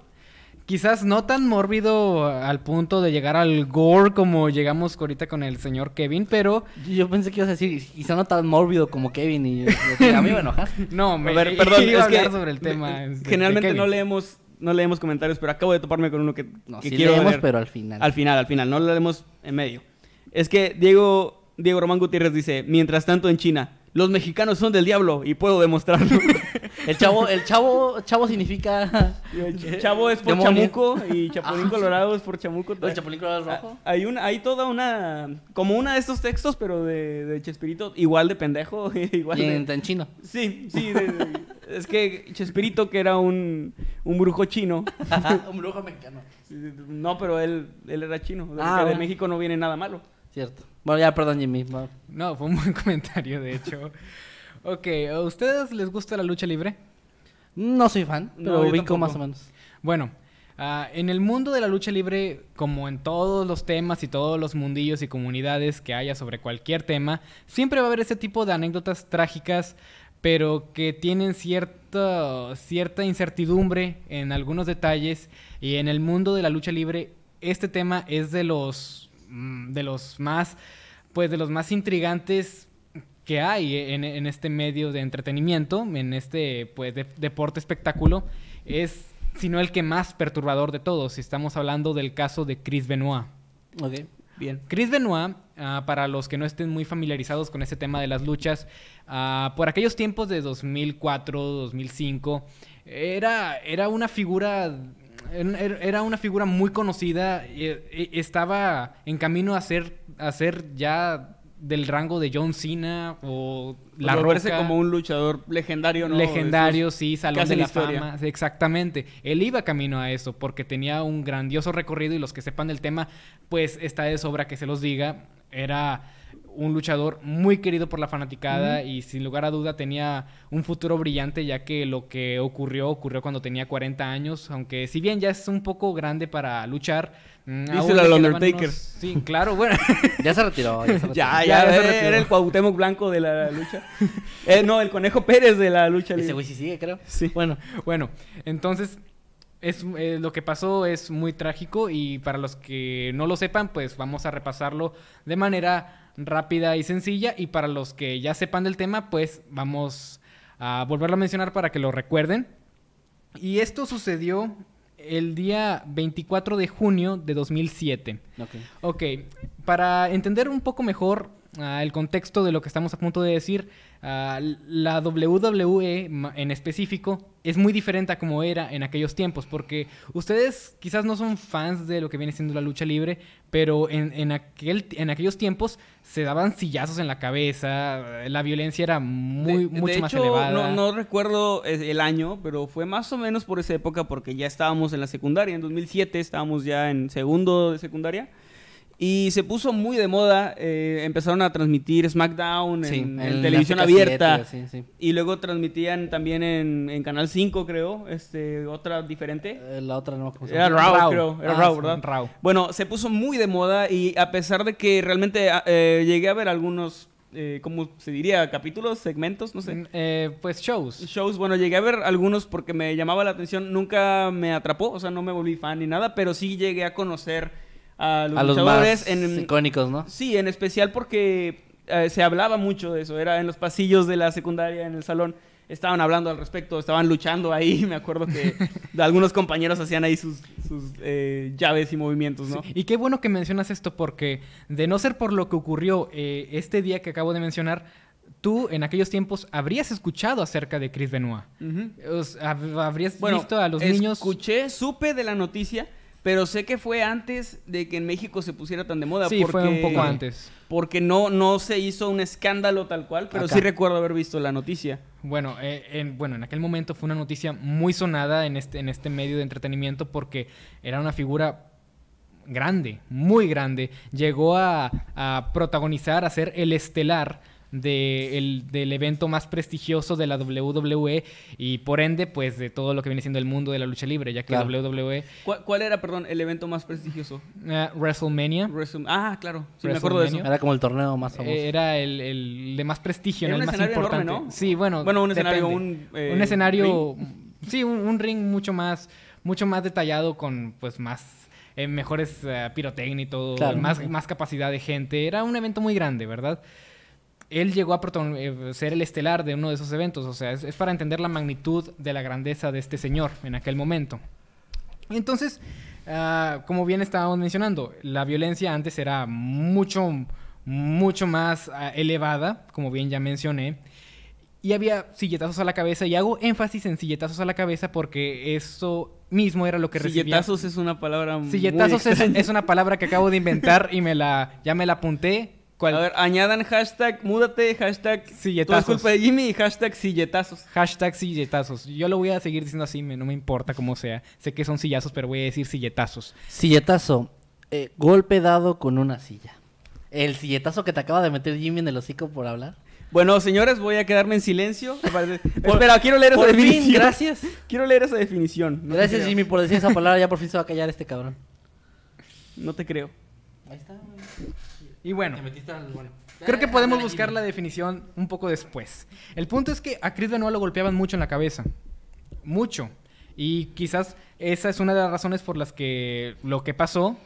Quizás no tan mórbido al punto de llegar al gore como llegamos ahorita con el señor Kevin, pero... Yo pensé que ibas a decir, quizá no tan mórbido como Kevin y, a mí me enojas. No, me... perdón, hablar sobre el tema. Este, generalmente no leemos no leemos comentarios, pero acabo de toparme con uno que, no, sí quiero leemos, pero al final. Al final, al final, no lo leemos en medio. Es que Diego, Diego Román Gutiérrez dice, mientras tanto en China, los mexicanos son del diablo y puedo demostrarlo. El chavo, el chavo, chavo significa. Chavo es por chamuco y Chapulín ah, Colorado es por chamuco. ¿El chapulín colorado es ah, rojo? Hay una, hay toda una, como una de estos textos, pero de, de Chespirito, igual de pendejo, igual de- en, chino. Sí, sí, es que Chespirito que era un, un brujo chino, Un brujo mexicano. no, pero él, él era chino, de, ah, de México no viene nada malo. Cierto. Bueno, ya, perdón, Jimmy. No, fue un buen comentario, de hecho. Ok, ¿a ustedes les gusta la lucha libre? No soy fan, pero ubico más o menos. Bueno, ah, en el mundo de la lucha libre, como en todos los temas y todos los mundillos y comunidades que haya sobre cualquier tema, siempre va a haber ese tipo de anécdotas trágicas, pero que tienen cierta, cierta incertidumbre en algunos detalles. Y en el mundo de la lucha libre, este tema es de los, mm, de los más, pues de los más intrigantes que hay en, este medio de entretenimiento, en este pues deporte espectáculo, es sino el que más perturbador de todos. Estamos hablando del caso de Chris Benoit. Ok, bien. Chris Benoit, ah, para los que no estén muy familiarizados con ese tema de las luchas, ah, por aquellos tiempos de 2004, 2005, era, era una figura er, era una figura muy conocida, e, estaba en camino a ser, a ser ya del rango de John Cena o La como un luchador legendario, ¿no? Legendario, sí, salón de la historia. fama. Exactamente. Él iba camino a eso porque tenía un grandioso recorrido y los que sepan del tema, pues está de sobra que se los diga. Era un luchador muy querido por la fanaticada y sin lugar a duda tenía un futuro brillante ya que lo que ocurrió ocurrió cuando tenía 40 años, aunque si bien ya es un poco grande para luchar. Mm, Dice el Undertaker. Sí, claro, bueno. ya se retiró. Ya, se retiró. ya, ya, retiró. era el Cuauhtémoc Blanco de la lucha. Eh, no, el Conejo Pérez de la lucha. Ese güey sí sigue, creo. Sí. Bueno, bueno, entonces es, eh, lo que pasó es muy trágico y para los que no lo sepan, pues vamos a repasarlo de manera rápida y sencilla. Y para los que ya sepan del tema, pues vamos a volverlo a mencionar para que lo recuerden. Y esto sucedió el día 24 de junio de 2007. Ok. para entender un poco mejor el contexto de lo que estamos a punto de decir, la WWE en específico es muy diferente a como era en aquellos tiempos, porque ustedes quizás no son fans de lo que viene siendo la lucha libre, pero en, en, aquel, en aquellos tiempos se daban sillazos en la cabeza, la violencia era muy, mucho más elevada. No, no recuerdo el año, pero fue más o menos por esa época, porque ya estábamos en la secundaria, en 2007 estábamos ya en segundo de secundaria. Y se puso muy de moda. Eh, empezaron a transmitir SmackDown en, televisión abierta. Y luego transmitían también en, Canal 5, creo. Este, otra diferente. Eh, la otra no. Era Raw, creo. Era ah, Raw, ¿verdad? Raw. Bueno, se puso muy de moda. Y a pesar de que realmente ah, eh, llegué a ver algunos ¿cómo se diría? ¿Capítulos? ¿Segmentos? No sé. Mm, pues shows. Shows, bueno, llegué a ver algunos porque me llamaba la atención. Nunca me atrapó, o sea, no me volví fan ni nada, pero sí llegué a conocer a los, a icónicos, ¿no? Sí, en especial porque eh, se hablaba mucho de eso, era en los pasillos de la secundaria, en el salón, estaban hablando al respecto, estaban luchando ahí, me acuerdo que algunos compañeros hacían ahí sus, sus eh, llaves y movimientos, ¿no? Y qué bueno que mencionas esto porque de no ser por lo que ocurrió eh, este día que acabo de mencionar, tú en aquellos tiempos habrías escuchado acerca de Chris Benoit. Habrías visto a los niños. Escuché, supe de la noticia, pero sé que fue antes de que en México se pusiera tan de moda. Sí, fue un poco antes. Porque no, no se hizo un escándalo tal cual, pero sí recuerdo haber visto la noticia. Bueno, eh, en, bueno, en aquel momento fue una noticia muy sonada en este, en este medio de entretenimiento porque era una figura grande, muy grande. Llegó a, a protagonizar, a ser el estelar de el, del evento más prestigioso de la WWE y por ende, pues de todo lo que viene siendo el mundo de la lucha libre, ya que la WWE. ¿Cuál, era, perdón, el evento más prestigioso? Eh, WrestleMania. ah, claro, sí, me acuerdo de eso. Era como el torneo más eh, famoso. era el, de más prestigio, el más importante. ¿no? Sí, bueno. Bueno, un escenario, un, eh, un escenario, sí, un, ring mucho más, mucho más detallado con, pues, más. mejores pirotecnia y todo, más, más capacidad de gente. Era un evento muy grande, ¿verdad? él llegó a eh, ser el estelar de uno de esos eventos. O sea, es, para entender la magnitud de la grandeza de este señor en aquel momento. entonces, ah, como bien estábamos mencionando, la violencia antes era mucho, mucho más ah, elevada, como bien ya mencioné. Y había silletazos a la cabeza, y hago énfasis en silletazos a la cabeza porque eso mismo era lo que recibía. Silletazos es una palabra Silletazos es, es, una palabra que acabo de inventar y me la, ya me la apunté a ver, añadan hashtag múdate, hashtag silletazos. Todo de Jimmy hashtag silletazos. Hashtag silletazos. Yo lo voy a seguir diciendo así, no me importa cómo sea. Sé que son sillazos, pero voy a decir silletazos. Silletazo. Eh, golpe dado con una silla. El silletazo que te acaba de meter Jimmy en el hocico por hablar. Bueno, señores, voy a quedarme en silencio. Espera, quiero leer esa definición. gracias. Quiero leer esa definición. gracias, Jimmy, por decir esa palabra. Ya por fin se va a callar este cabrón. No te creo. Ahí está. Y bueno, creo que eh, podemos buscar la definición un poco después. El punto es que a Chris Benoit lo golpeaban mucho en la cabeza. Mucho. Y quizás esa es una de las razones por las que lo que pasó,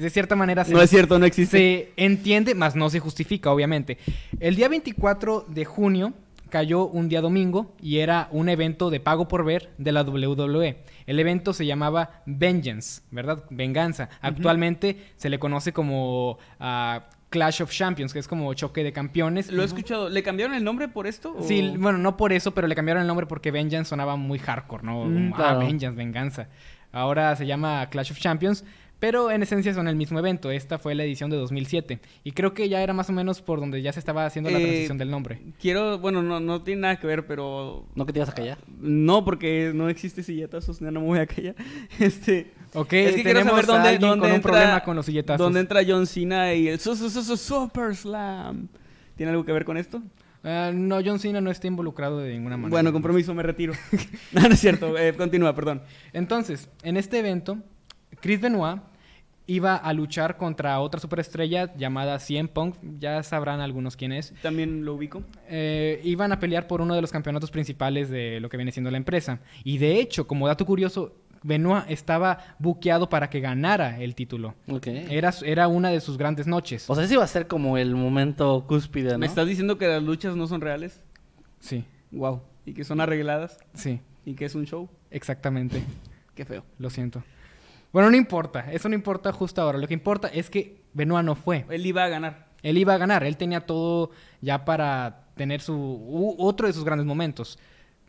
de cierta manera... Se, no es cierto, no existe. Se entiende, mas no se justifica, obviamente. El día 24 de junio cayó un día domingo y era un evento de pago por ver de la WWE. El evento se llamaba Vengeance, ¿verdad? Venganza. Actualmente se le conoce como ah, Clash of Champions, que es como choque de campeones. Lo he escuchado. ¿Le cambiaron el nombre por esto? Sí, bueno, no por eso, pero le cambiaron el nombre porque Vengeance sonaba muy hardcore, ¿no? Mm, ah, Vengeance, venganza. Ahora se llama Clash of Champions. Pero en esencia son el mismo evento. Esta fue la edición de 2007. Y creo que ya era más o menos por donde ya se estaba haciendo la eh, transición del nombre. Quiero, bueno, no, no tiene nada que ver, pero. ¿No que te ibas a callar? No, porque no existe silletazos, ya no me voy a callar. Este, ok, es que tenemos saber dónde, hay un problema con los silletazos. ¿Dónde entra John Cena y el Super Slam? ¿Tiene algo que ver con esto? Ah, no, John Cena no está involucrado de ninguna manera. Bueno, compromiso, me retiro. no, no es cierto, eh, continúa, perdón. Entonces, en este evento, Chris Benoit iba a luchar contra otra superestrella llamada CM Punk, ya sabrán algunos quién es. También lo ubico. Eh, iban a pelear por uno de los campeonatos principales de lo que viene siendo la empresa. Y de hecho, como dato curioso, Benoit estaba buqueado para que ganara el título. Era, era una de sus grandes noches. O sea, ese iba a ser como el momento cúspide, ¿Me estás diciendo que las luchas no son reales? Sí. Wow. ¿Y que son arregladas? Sí. ¿Y que es un show? Exactamente. Qué feo. Lo siento. Bueno, no importa, eso no importa justo ahora. Lo que importa es que Benoit no fue. Él iba a ganar. Él iba a ganar, él tenía todo ya para tener su otro de sus grandes momentos,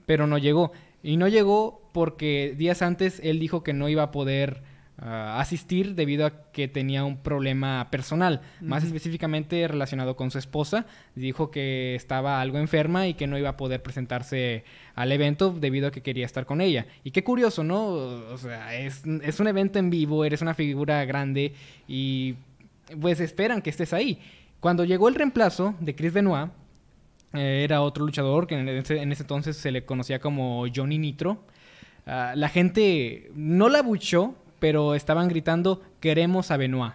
pero no llegó. Y no llegó porque días antes él dijo que no iba a poder Ah, asistir debido a que tenía un problema personal, más específicamente relacionado con su esposa. Dijo que estaba algo enferma y que no iba a poder presentarse al evento debido a que quería estar con ella. Y qué curioso, ¿no? O sea, es, un evento en vivo, eres una figura grande y pues esperan que estés ahí. Cuando llegó el reemplazo de Chris Benoit, eh, era otro luchador que en ese, entonces se le conocía como Johnny Nitro. Ah, la gente no la buchó pero estaban gritando, queremos a Benoit.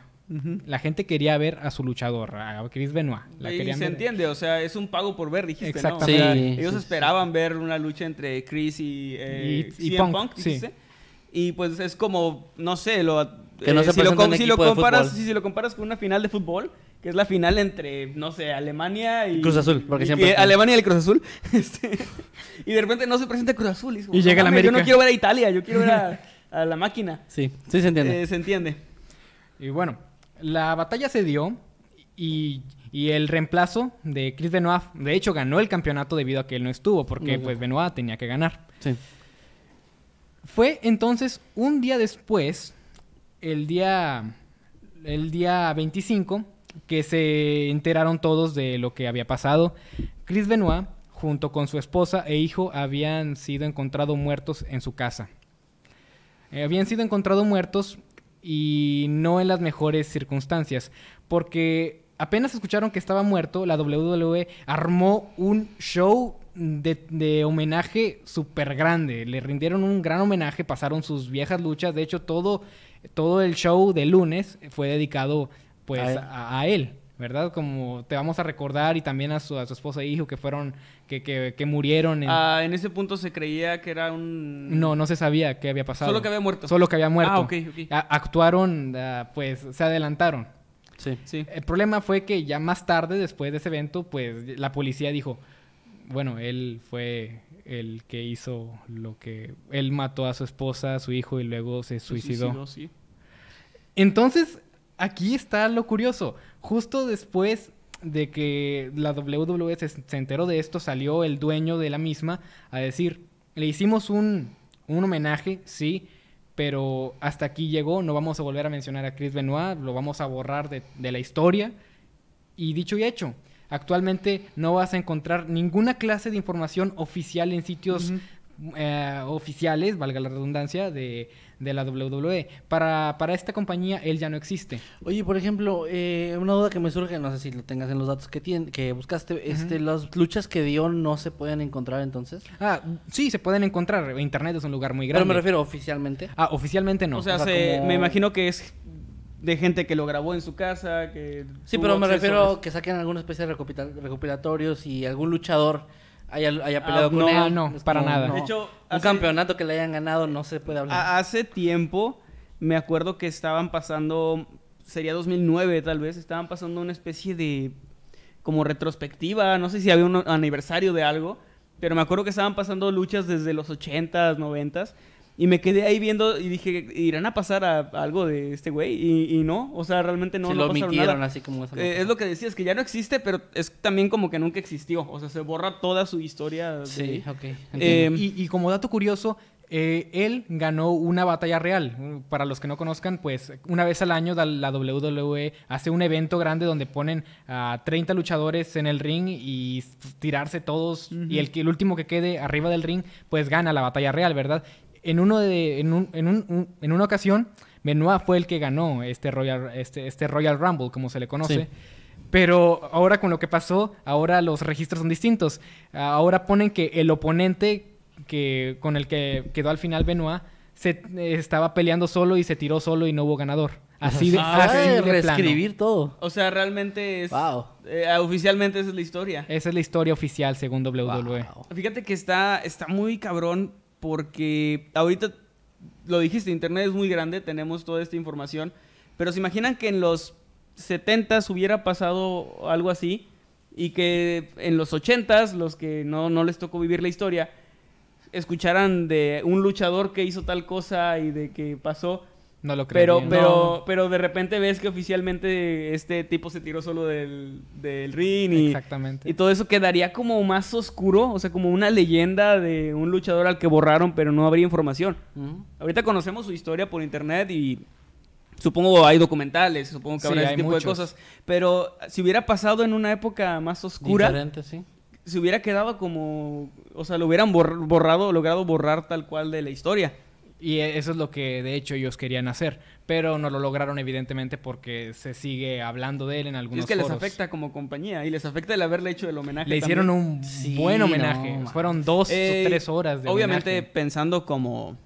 La gente quería ver a su luchador, a Chris Benoit. y se entiende, o sea, es un pago por ver, dijiste, ¿no? ellos esperaban ver una lucha entre Chris y, eh, y, Punk, Punk Y pues es como, no sé, lo... si, lo, comparas, si, con una final de fútbol, que es la final entre, no sé, Alemania y... Cruz Azul, porque siempre... Alemania y el Cruz Azul. Este, y de repente no se presenta Cruz Azul. Y, llega la América. Yo no quiero ver a Italia, yo quiero ver a a la máquina. Sí, sí se entiende. Eh, se entiende. Y bueno, la batalla se dio y, y, el reemplazo de Chris Benoit, de hecho, ganó el campeonato debido a que él no estuvo, porque pues Benoit tenía que ganar. Sí. Fue entonces un día después, el día, el día 25, que se enteraron todos de lo que había pasado. Chris Benoit, junto con su esposa e hijo, habían sido encontrados muertos en su casa. Eh, habían sido encontrados muertos y no en las mejores circunstancias, porque apenas escucharon que estaba muerto, la WWE armó un show de, homenaje súper grande, le rindieron un gran homenaje, pasaron sus viejas luchas, de hecho todo, todo el show de lunes fue dedicado pues a él. ¿verdad? Como te vamos a recordar y también a su, a su esposa e hijo que fueron, que, murieron. En... Ah, en ese punto se creía que era un... No, no se sabía qué había pasado. Solo que había muerto. Solo que había muerto. Ah, ok, ok. actuaron, ah, pues se adelantaron. Sí, sí. El problema fue que ya más tarde, después de ese evento, pues la policía dijo, bueno, él fue el que hizo lo que... Él mató a su esposa, a su hijo y luego se suicidó. suicidó sí. Entonces, aquí está lo curioso. Justo después de que la WWE se, enteró de esto, salió el dueño de la misma a decir, le hicimos un, homenaje, sí, pero hasta aquí llegó, no vamos a volver a mencionar a Chris Benoit, lo vamos a borrar de, la historia. Y dicho y hecho, actualmente no vas a encontrar ninguna clase de información oficial en sitios eh, oficiales, valga la redundancia, de, de la WWE. Para, para esta compañía, él ya no existe. Oye, por ejemplo, eh, una duda que me surge, no sé si lo tengas en los datos que, tiene, que buscaste, este, las luchas que dio no se pueden encontrar entonces. Ah, sí, se pueden encontrar. Internet es un lugar muy grande. Pero me refiero oficialmente. Ah, oficialmente no. O sea, me imagino que es de gente que lo grabó en su casa, que... Sí, pero me refiero que saquen alguna especie de recopilatorios y algún luchador Ah, haya, peleado con no, ah, él. No, para nada. De hecho, un campeonato que le hayan ganado no se puede hablar. Ah, hace tiempo me acuerdo que estaban pasando, sería 2009 tal vez, estaban pasando una especie de como retrospectiva, no sé si había un aniversario de algo, pero me acuerdo que estaban pasando luchas desde los 80s, 90s y me quedé ahí viendo y dije, ¿irán a pasar a, algo de este güey? Y, no, o sea, realmente no. Se lo mintieron así como eh, Es lo que decías, que ya no existe, pero es también como que nunca existió. O sea, se borra toda su historia. Sí, ok. Eh, y, como dato curioso, eh, él ganó una batalla real. Para los que no conozcan, pues una vez al año la WWE hace un evento grande donde ponen a 30 luchadores en el ring y tirarse todos y el, el último que quede arriba del ring pues gana la batalla real, ¿verdad? en, uno de, en, un, en, un, en una ocasión, Benoit fue el que ganó este Royal, este, este Royal Rumble, como se le conoce. Pero ahora con lo que pasó, ahora los registros son distintos. Ahora ponen que el oponente que, con el que quedó al final Benoit se estaba peleando solo y se tiró solo y no hubo ganador. Ah, así de, así de reescribir todo. O sea, realmente es wow. Eh, oficialmente esa es la historia. Esa es la historia oficial según WWE. Fíjate que está está muy cabrón porque ahorita lo dijiste, Internet es muy grande, tenemos toda esta información, pero se imaginan que en los 70s hubiera pasado algo así y que en los 80 los que no, no les tocó vivir la historia, escucharan de un luchador que hizo tal cosa y de que pasó pero, pero, pero de repente ves que oficialmente este tipo se tiró solo del, del ring y, todo eso quedaría como más oscuro, o sea, como una leyenda de un luchador al que borraron, pero no habría información. Ahorita conocemos su historia por internet y supongo hay documentales, supongo que habrá sí, tipo de cosas, pero si hubiera pasado en una época más oscura, Diferente, se hubiera quedado como, o sea, lo hubieran borrado, logrado borrar tal cual de la historia. Y e, eso es lo que de hecho ellos querían hacer, pero no lo lograron evidentemente porque se sigue hablando de él en algunos y es que les afecta como compañía y les afecta el haberle hecho el homenaje. Le hicieron un buen homenaje, fueron dos o eh, tres horas de Obviamente pensando como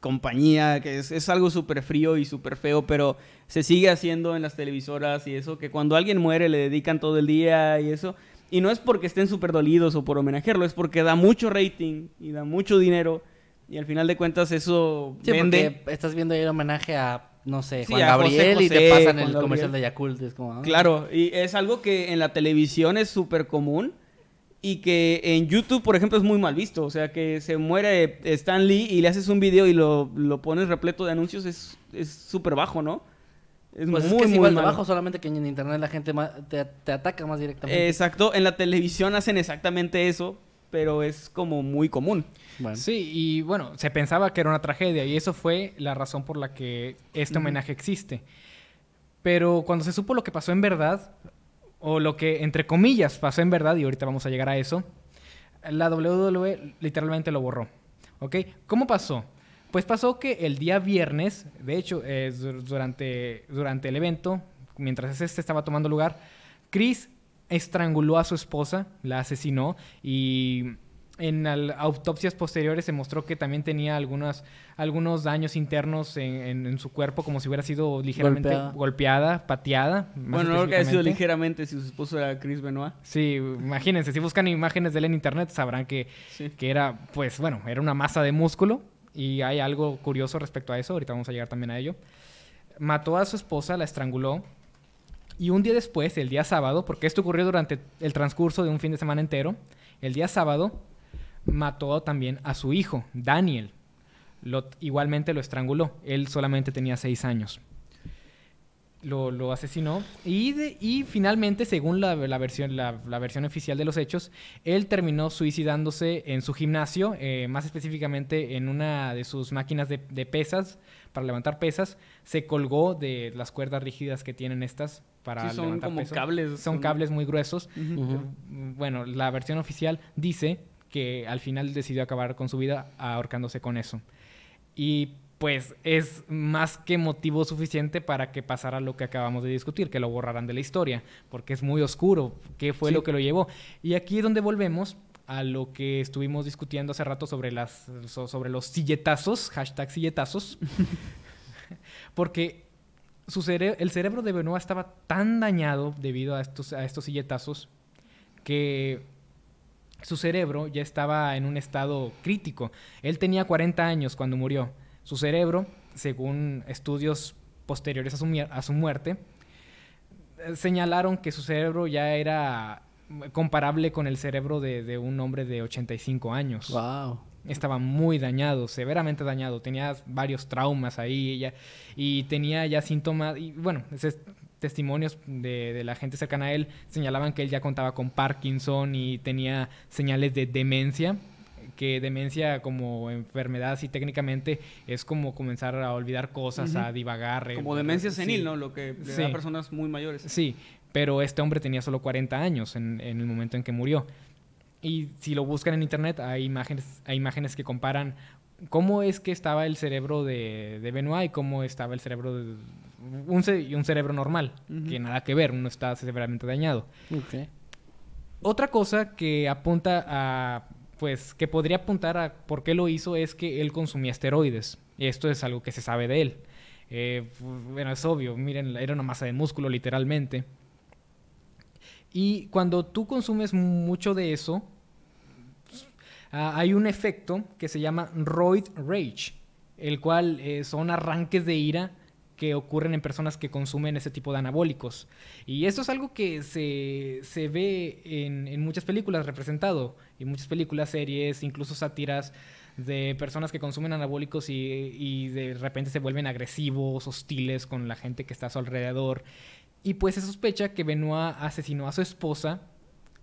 compañía, que es, es algo súper frío y súper feo, pero se sigue haciendo en las televisoras y eso, que cuando alguien muere le dedican todo el día y eso. Y no es porque estén súper dolidos o por homenajearlo, es porque da mucho rating y da mucho dinero. Y al final de cuentas eso sí, Porque estás viendo ahí el homenaje a, no sé, Juan Gabriel y te pasan el comercial de Yakult. Ah. Claro, y es algo que en la televisión es súper común y que en YouTube, por ejemplo, es muy mal visto. O sea, que se muere Stan Lee y le haces un video y lo, pones repleto de anuncios es súper bajo, ¿no? Es pues muy, es bajo, solamente que en internet la gente te, te, ataca más directamente. Exacto, en la televisión hacen exactamente eso, pero es como muy común. Sí, y bueno, se pensaba que era una tragedia y eso fue la razón por la que este homenaje existe. Pero cuando se supo lo que pasó en verdad, o lo que entre comillas pasó en verdad, y ahorita vamos a llegar a eso, la WWE literalmente lo borró. ¿Ok? ¿Cómo pasó? Pues pasó que el día viernes, de hecho, durante, durante el evento, mientras este estaba tomando lugar, Chris estranguló a su esposa, la asesinó y en autopsias posteriores se mostró que también tenía algunas, algunos daños internos en, en, su cuerpo, como si hubiera sido ligeramente golpeada, pateada. Bueno, no que haya sido ligeramente si su esposo era Chris Benoit. Sí, imagínense, si buscan imágenes de él en internet sabrán que, que era, pues bueno, era una masa de músculo y hay algo curioso respecto a eso, ahorita vamos a llegar también a ello. Mató a su esposa, la estranguló y un día después, el día sábado, porque esto ocurrió durante el transcurso de un fin de semana entero, el día sábado mató también a su hijo, Daniel. Lo, igualmente lo estranguló. Él solamente tenía seis años. Lo, asesinó y, finalmente, según la, versión, la, versión oficial de los hechos, él terminó suicidándose en su gimnasio, eh, más específicamente en una de sus máquinas de pesas, para levantar pesas, se colgó de las cuerdas rígidas que tienen estas para sí, son como cables. Son, cables muy gruesos. Eh, bueno, la versión oficial dice que al final decidió acabar con su vida ahorcándose con eso. Y pues es más que motivo suficiente para que pasara lo que acabamos de discutir, que lo borraran de la historia, porque es muy oscuro, qué fue lo que lo llevó. Y aquí es donde volvemos a lo que estuvimos discutiendo hace rato sobre, las, sobre los silletazos, hashtag silletazos, porque el cerebro de Benoit estaba tan dañado debido a estos, a silletazos que su cerebro ya estaba en un estado crítico. Él tenía 40 años cuando murió. Su cerebro, según estudios posteriores a su, muerte, eh, señalaron que su cerebro ya era comparable con el cerebro de, de un hombre de 85 años. ¡Wow! estaba muy dañado, severamente dañado, tenía varios traumas ahí ella, y tenía ya síntomas, y bueno, ese, testimonios de, la gente cercana a él señalaban que él ya contaba con Parkinson y tenía señales de demencia, que demencia como enfermedad así técnicamente es como comenzar a olvidar cosas, a divagar. Eh, como demencia senil, ¿no? Lo que le da personas muy mayores. Sí, pero este hombre tenía solo 40 años en, en el momento en que murió. Y si lo buscan en internet, hay imágenes, hay imágenes que comparan cómo es que estaba el cerebro de, de Benoit y cómo estaba el cerebro de un, un cerebro normal, que nada que ver, uno está severamente dañado. Otra cosa que apunta a, pues, que podría apuntar a por qué lo hizo es que él consumía esteroides. Y esto es algo que se sabe de él. Eh, bueno, es obvio, miren, era una masa de músculo literalmente. Y cuando tú consumes mucho de eso, pues, hay un efecto que se llama roid rage, el cual eh, son arranques de ira que ocurren en personas que consumen ese tipo de anabólicos. Y esto es algo que se, ve en, muchas películas representado, y muchas películas, series, incluso sátiras de personas que consumen anabólicos y, de repente se vuelven agresivos, hostiles con la gente que está a su alrededor. Y pues se sospecha que Benoit asesinó a su esposa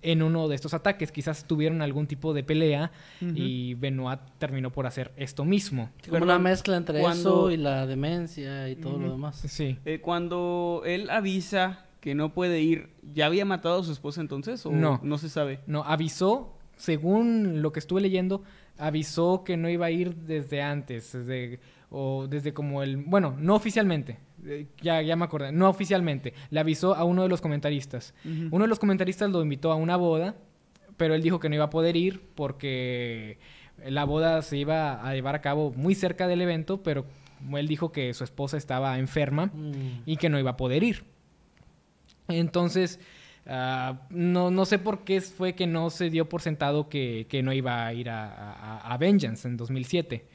en uno de estos ataques. Quizás tuvieron algún tipo de pelea y Benoit terminó por hacer esto mismo. como una mezcla entre eso y la demencia y todo lo demás. Sí. Eh, cuando él avisa que no puede ir, ¿ya había matado a su esposa entonces o no, no se sabe? No, avisó, según lo que estuve leyendo, avisó que no iba a ir desde antes, desde o desde como el, bueno, no oficialmente, eh, ya, ya me acordé, no oficialmente, le avisó a uno de los comentaristas. Uno de los comentaristas lo invitó a una boda, pero él dijo que no iba a poder ir porque la boda se iba a llevar a cabo muy cerca del evento, pero él dijo que su esposa estaba enferma mm. y que no iba a poder ir. Entonces, ah, no, sé por qué fue que no se dio por sentado que, no iba a ir a Vengeance en 2007.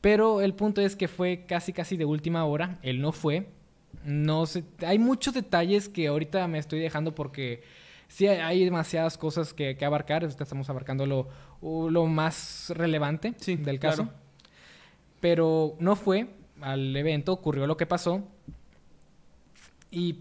Pero el punto es que fue casi casi de última hora, él no fue. No sé, hay muchos detalles que ahorita me estoy dejando porque sí hay demasiadas cosas que, abarcar, estamos abarcando lo, más relevante del caso. Pero no fue al evento, ocurrió lo que pasó. Y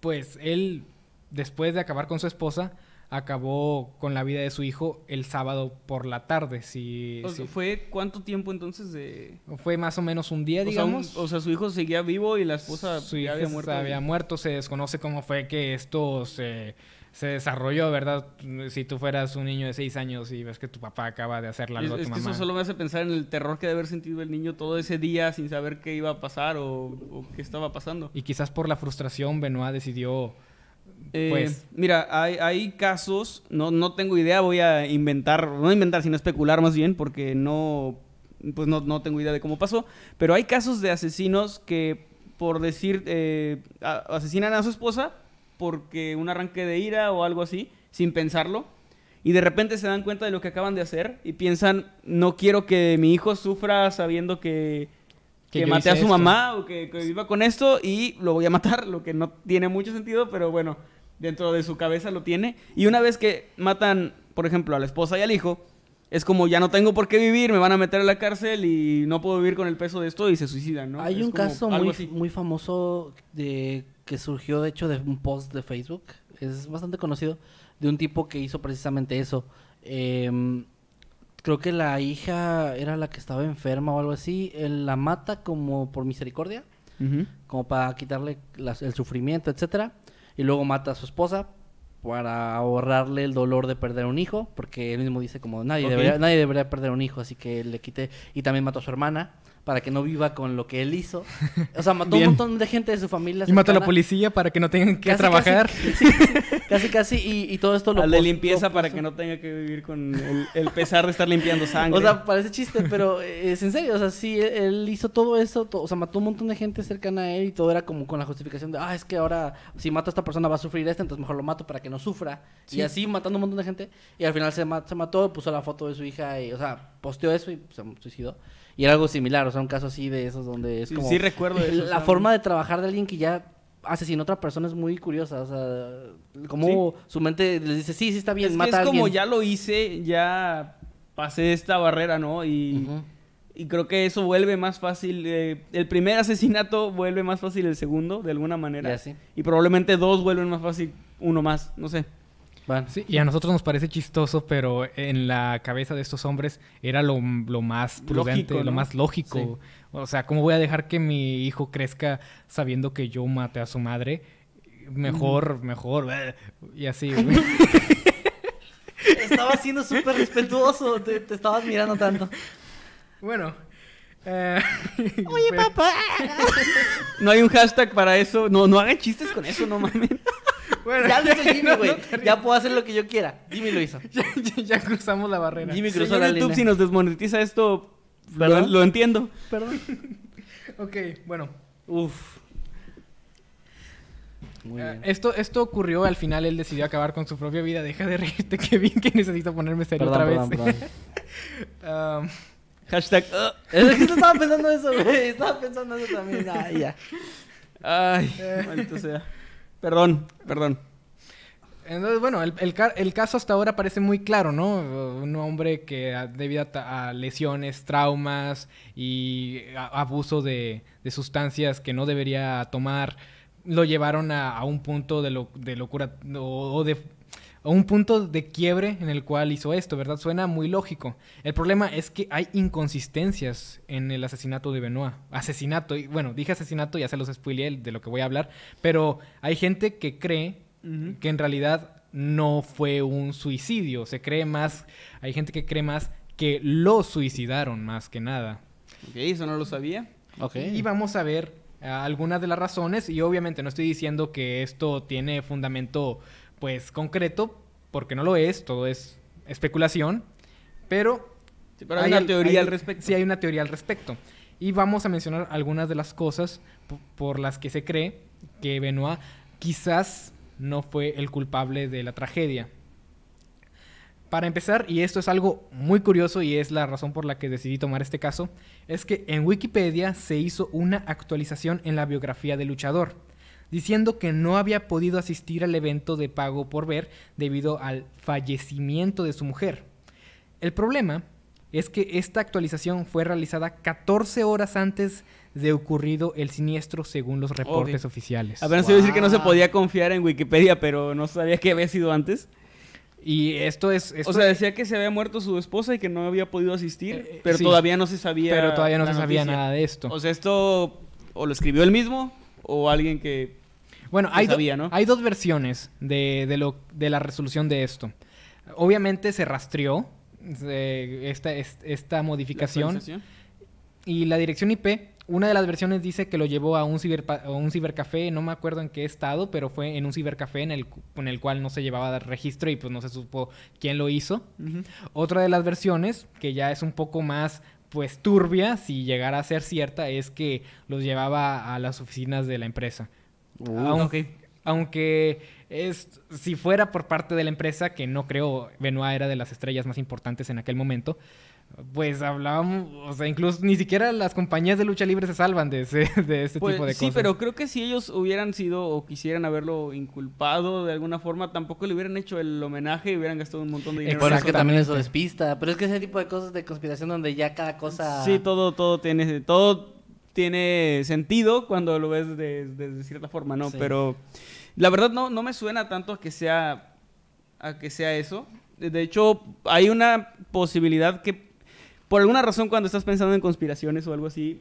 pues él, después de acabar con su esposa, acabó con la vida de su hijo el sábado por la tarde. Si, ¿Fue cuánto tiempo entonces de...? Fue más o menos un día, digamos. o sea, su hijo seguía vivo y la esposa su ya había muerto. Se desconoce cómo fue que esto se, desarrolló, ¿verdad? Si tú fueras un niño de seis años y ves que tu papá acaba de hacer la mamá. eso solo me hace pensar en el terror que debe haber sentido el niño todo ese día sin saber qué iba a pasar o, o qué estaba pasando. Y quizás por la frustración Benoit decidió eh, pues. Mira, hay, casos, no, no, tengo idea, voy a inventar, no inventar, sino especular más bien, porque no, pues no, tengo idea de cómo pasó, pero hay casos de asesinos que, por decir, eh, asesinan a su esposa porque un arranque de ira o algo así, sin pensarlo, y de repente se dan cuenta de lo que acaban de hacer y piensan, no quiero que mi hijo sufra sabiendo que que, maté a su mamá o que, viva con esto y lo voy a matar, lo que no tiene mucho sentido, pero bueno, dentro de su cabeza lo tiene. Y una vez que matan, por ejemplo, a la esposa y al hijo, es como ya no tengo por qué vivir, me van a meter a la cárcel y no puedo vivir con el peso de esto y se suicidan, ¿no? Hay un caso muy, muy famoso de que surgió de hecho de un post de Facebook, es bastante conocido, de un tipo que hizo precisamente eso. Em, creo que la hija era la que estaba enferma o algo así, él la mata como por misericordia, como para quitarle el sufrimiento, etcétera, y luego mata a su esposa para ahorrarle el dolor de perder un hijo, porque él mismo dice como nadie, debería, nadie debería perder un hijo, así que le quite y también mató a su hermana para que no viva con lo que él hizo. O sea, mató un montón de gente de su familia. Y mató a la policía para que no tengan que trabajar. Casi, casi, y, todo esto lo... A de limpieza para que no tenga que vivir con el, pesar de estar limpiando sangre. O sea, parece chiste, pero es en serio. O sea, sí, él hizo todo eso. o sea, mató un montón de gente cercana a él y todo era como con la justificación de, ah, es que ahora si mato a esta persona va a sufrir esta, entonces mejor lo mato para que no sufra. Y así matando un montón de gente. Y al final se, se mató, puso la foto de su hija y, o sea posteó eso y pues, se suicidó. Y era algo similar, o sea, un caso así de esos donde es como... Sí, recuerdo eso, La forma de trabajar de alguien que ya asesinó a otra persona es muy curiosa, o sea, como su mente les dice, sí, sí está bien, es mata es como ya lo hice, ya pasé esta barrera, ¿no? Y... creo que eso vuelve más fácil. Eh, el primer asesinato vuelve más fácil el segundo, de alguna manera. y probablemente dos vuelven más fácil uno más, no sé y a nosotros nos parece chistoso, pero en la cabeza de estos hombres era lo, lo más prudente, lo más lógico. O sea, ¿cómo voy a dejar que mi hijo crezca sabiendo que yo maté a su madre? Mejor, mm. mejor, eh, y así. estaba siendo súper respetuoso, te, estabas mirando tanto. Bueno. Eh, Oye, papá. no hay un hashtag para eso. No, no hagan chistes con eso, no mames. Bueno, ya lo Jimmy, güey. ya puedo hacer lo que yo quiera. Jimmy lo hizo. ya, cruzamos la barrera. Jimmy cruzó Señor YouTube, si nos desmonetiza esto, lo, lo, entiendo. Perdón. ok, bueno. Uf. Muy eh, bien. esto, esto ocurrió, al final él decidió acabar con su propia vida. Deja de reírte, Kevin, que necesito ponerme serio otra vez. Um, Hashtag. Es que estaba pensando eso, güey. Estaba pensando eso también. Ay, ya. Ay, eh. maldito sea. Perdón, perdón. Entonces, bueno, el, caso hasta ahora parece muy claro, ¿no? Un hombre que debido a, lesiones, traumas y abuso de, sustancias que no debería tomar, lo llevaron a, un punto de, locura o de un punto de quiebre en el cual hizo esto, ¿verdad? Suena muy lógico. El problema es que hay inconsistencias en el asesinato de Benoit. Asesinato, y, bueno, dije asesinato, ya se los spoileé de lo que voy a hablar, pero hay gente que cree que en realidad no fue un suicidio, se cree más, hay gente que cree más que lo suicidaron más que nada. Ok, eso no lo sabía. Ok. Y vamos a ver ah, algunas de las razones y obviamente no estoy diciendo que esto tiene fundamento pues concreto, porque no lo es, todo es especulación, pero, sí, hay, una teoría al respecto. si hay una teoría al respecto. Y vamos a mencionar algunas de las cosas por las que se cree que Benoit quizás no fue el culpable de la tragedia. Para empezar, y esto es algo muy curioso y es la razón por la que decidí tomar este caso, es que en Wikipedia se hizo una actualización en la biografía del luchador diciendo que no había podido asistir al evento de pago por ver debido al fallecimiento de su mujer. El problema es que esta actualización fue realizada 14 horas antes de ocurrido el siniestro según los reportes oficiales. A ver, no decir que no se podía confiar en Wikipedia, pero no sabía que había sido antes. Y esto es... o sea, decía que se había muerto su esposa y que no había podido asistir, eh, eh, pero todavía no se sabía... Pero todavía no se sabía nada de esto. O sea, esto o lo escribió él mismo o alguien que bueno, hay, dos versiones de, de, la resolución de esto. Obviamente se rastreó esta, modificación. y la dirección IP, una de las versiones dice que lo llevó a un, cibercafé, no me acuerdo en qué estado, pero fue en un cibercafé en el, el cual no se llevaba registro y pues no se supo quién lo hizo. Otra de las versiones, que ya es un poco más pues turbia, si llegara a ser cierta, es que los llevaba a las oficinas de la empresa. Aunque, aunque es, si fuera por parte de la empresa, que no creo Benoit era de las estrellas más importantes en aquel momento, pues hablábamos, o sea, incluso ni siquiera las compañías de lucha libre se salvan de ese, pues, tipo de cosas. Sí, pero creo que si ellos hubieran sido o quisieran haberlo inculpado de alguna forma, tampoco le hubieran hecho el homenaje y hubieran gastado un montón de dinero. Bueno, es que también eso despista, pero es que ese tipo de cosas de conspiración donde ya cada cosa... Sí, todo, todo tiene, todo tiene sentido cuando lo ves de, cierta forma, ¿no? Pero la verdad no, no me suena tanto que sea, a que sea eso. De hecho, hay una posibilidad que, por alguna razón, cuando estás pensando en conspiraciones o algo así,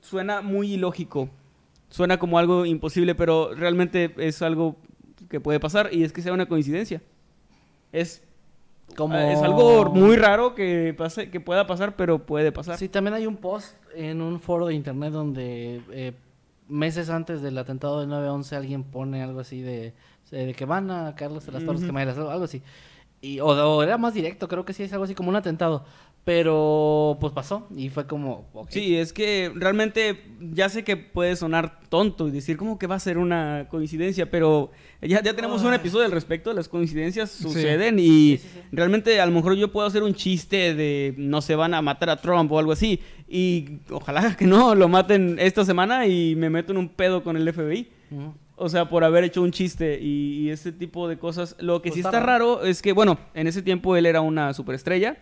suena muy ilógico. Suena como algo imposible, pero realmente es algo que puede pasar y es que sea una coincidencia. Es es algo muy raro que, pase, que pueda pasar, pero puede pasar. Sí, también hay un post en un foro de internet donde eh, meses antes del atentado del 9-11 alguien pone algo así de, eh, que van a Carlos las Torres uh algo así. Y, o, era más directo, creo que sí es algo así como un atentado. Pero pues pasó y fue como... Sí, es que realmente ya sé que puede sonar tonto y decir como que va a ser una coincidencia, pero ya, ya tenemos un episodio al respecto, las coincidencias suceden y realmente a lo mejor yo puedo hacer un chiste de no se van a matar a Trump o algo así y ojalá que no lo maten esta semana y me meto en un pedo con el FBI. O sea, por haber hecho un chiste y, este ese tipo de cosas. Lo que pues sí está raro es que, bueno, en ese tiempo él era una superestrella.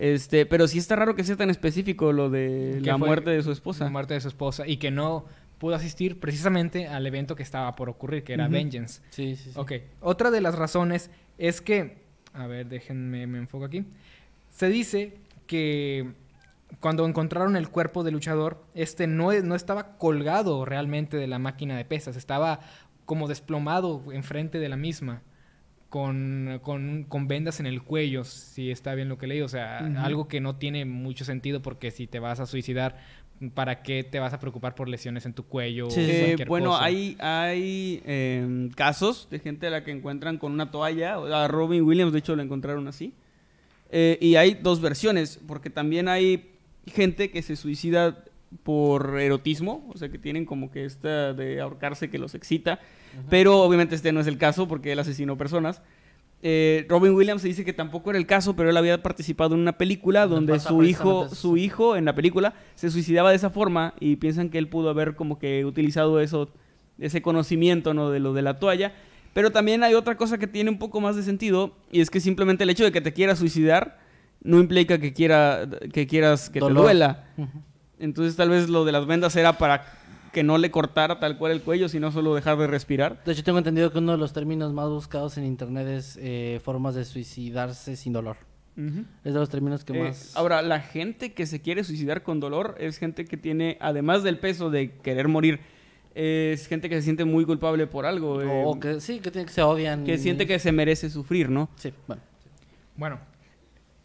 Este, pero sí está raro que sea tan específico lo de la muerte de su esposa. La muerte de su esposa y que no pudo asistir precisamente al evento que estaba por ocurrir, que era Vengeance. Sí, sí, sí. Ok. Otra de las razones es que, a ver, déjenme, me enfoco aquí. Se dice que cuando encontraron el cuerpo del luchador, este no, no estaba colgado realmente de la máquina de pesas, estaba como desplomado enfrente de la misma con, vendas en el cuello, si está bien lo que leí. O sea, algo que no tiene mucho sentido porque si te vas a suicidar, ¿para qué te vas a preocupar por lesiones en tu cuello? bueno, hay, em, casos de gente a la que encuentran con una toalla. A Robin Williams, de hecho, lo encontraron así. Eh, y hay dos versiones, porque también hay gente que se suicida por erotismo, o sea, que tienen como que esta de ahorcarse que los excita, pero obviamente este no es el caso porque él asesinó personas. Eh, Robin Williams se dice que tampoco era el caso, pero él había participado en una película donde su hijo, su hijo en la película se suicidaba de esa forma y piensan que él pudo haber como que utilizado eso, ese conocimiento, ¿no? De lo de la toalla. Pero también hay otra cosa que tiene un poco más de sentido y es que simplemente el hecho de que te quieras suicidar no implica que, quiera, que quieras que te duela. Entonces tal vez lo de las vendas era para que no le cortara tal cual el cuello, sino solo dejar de respirar. De hecho, tengo entendido que uno de los términos más buscados en Internet es eh, formas de suicidarse sin dolor. Es de los términos que eh, más... Ahora, la gente que se quiere suicidar con dolor es gente que tiene, además del peso de querer morir, es gente que se siente muy culpable por algo. o eh, que sí, que, que se odian. Que siente que se merece sufrir, ¿no? Sí, bueno. Bueno,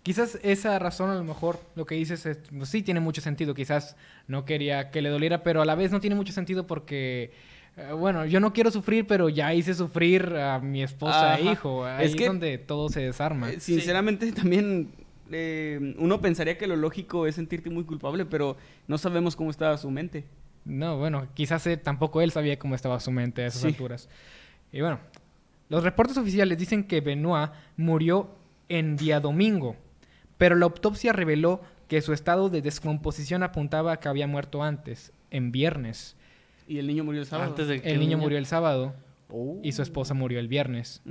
Quizás esa razón, a lo mejor, lo que dices pues, sí tiene mucho sentido. Quizás no quería que le doliera, pero a la vez no tiene mucho sentido porque, eh, bueno, yo no quiero sufrir, pero ya hice sufrir a mi esposa e hijo. Ahí es, es donde todo se desarma. Eh, sinceramente, también eh, uno pensaría que lo lógico es sentirte muy culpable, pero no sabemos cómo estaba su mente. No, bueno, quizás tampoco él sabía cómo estaba su mente a esas alturas. Y bueno, los reportes oficiales dicen que Benoit murió en día domingo pero la autopsia reveló que su estado de descomposición apuntaba a que había muerto antes, en viernes. ¿Y el niño murió el sábado? Antes el, niño, murió el sábado y su oh. esposa murió el viernes.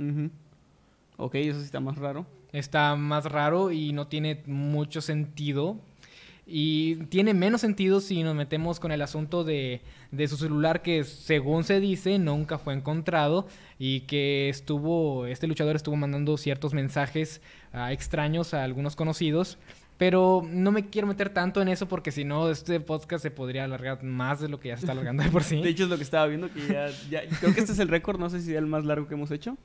Ok, eso sí está más raro. Está más raro y no tiene mucho sentido y tiene menos sentido si nos metemos con el asunto de, su celular que según se dice nunca fue encontrado y que estuvo, este luchador estuvo mandando ciertos mensajes ah, extraños a algunos conocidos. Pero no me quiero meter tanto en eso porque si no, este podcast se podría alargar más de lo que ya se está alargando de por sí. De hecho, es lo que estaba viendo, que ya, creo que este es el récord, no sé si es el más largo que hemos hecho.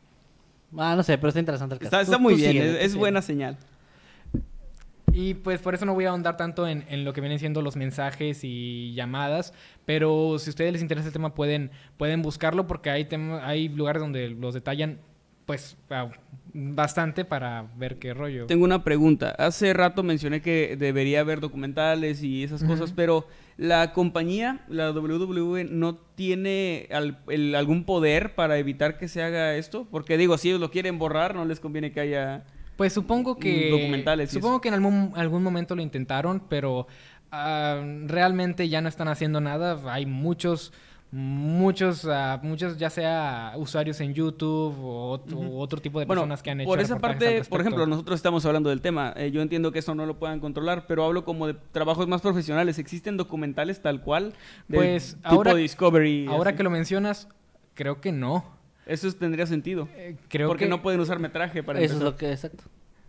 Ah, no sé, pero está interesante el caso. Está, muy bien, es buena señal. Y pues por eso no voy a ahondar tanto en, lo que vienen siendo los mensajes y llamadas, pero si a ustedes les interesa el tema pueden, pueden buscarlo porque hay, hay lugares donde los detallan pues ah, bastante para ver qué rollo. Tengo una pregunta. Hace rato mencioné que debería haber documentales y esas cosas, pero la compañía, la WWE, no tiene algún poder para evitar que se haga esto, porque digo, si lo quieren borrar, no les conviene que haya pues supongo mm, que... Documentales. Supongo que en algún, algún momento lo intentaron, pero ah, realmente ya no están haciendo nada. Hay muchos muchos, ah, muchos ya sea usuarios en YouTube o, otro, tipo de personas que han hecho. Por esa parte, por ejemplo, nosotros estamos hablando del tema. Eh, yo entiendo que eso no lo puedan controlar, pero hablo como de trabajos más profesionales. ¿Existen documentales tal cual? pues ahora, Discovery. Ahora que lo mencionas, creo que no. Eso tendría sentido. Eh, creo porque no pueden usar metraje para Eso es lo que, exacto.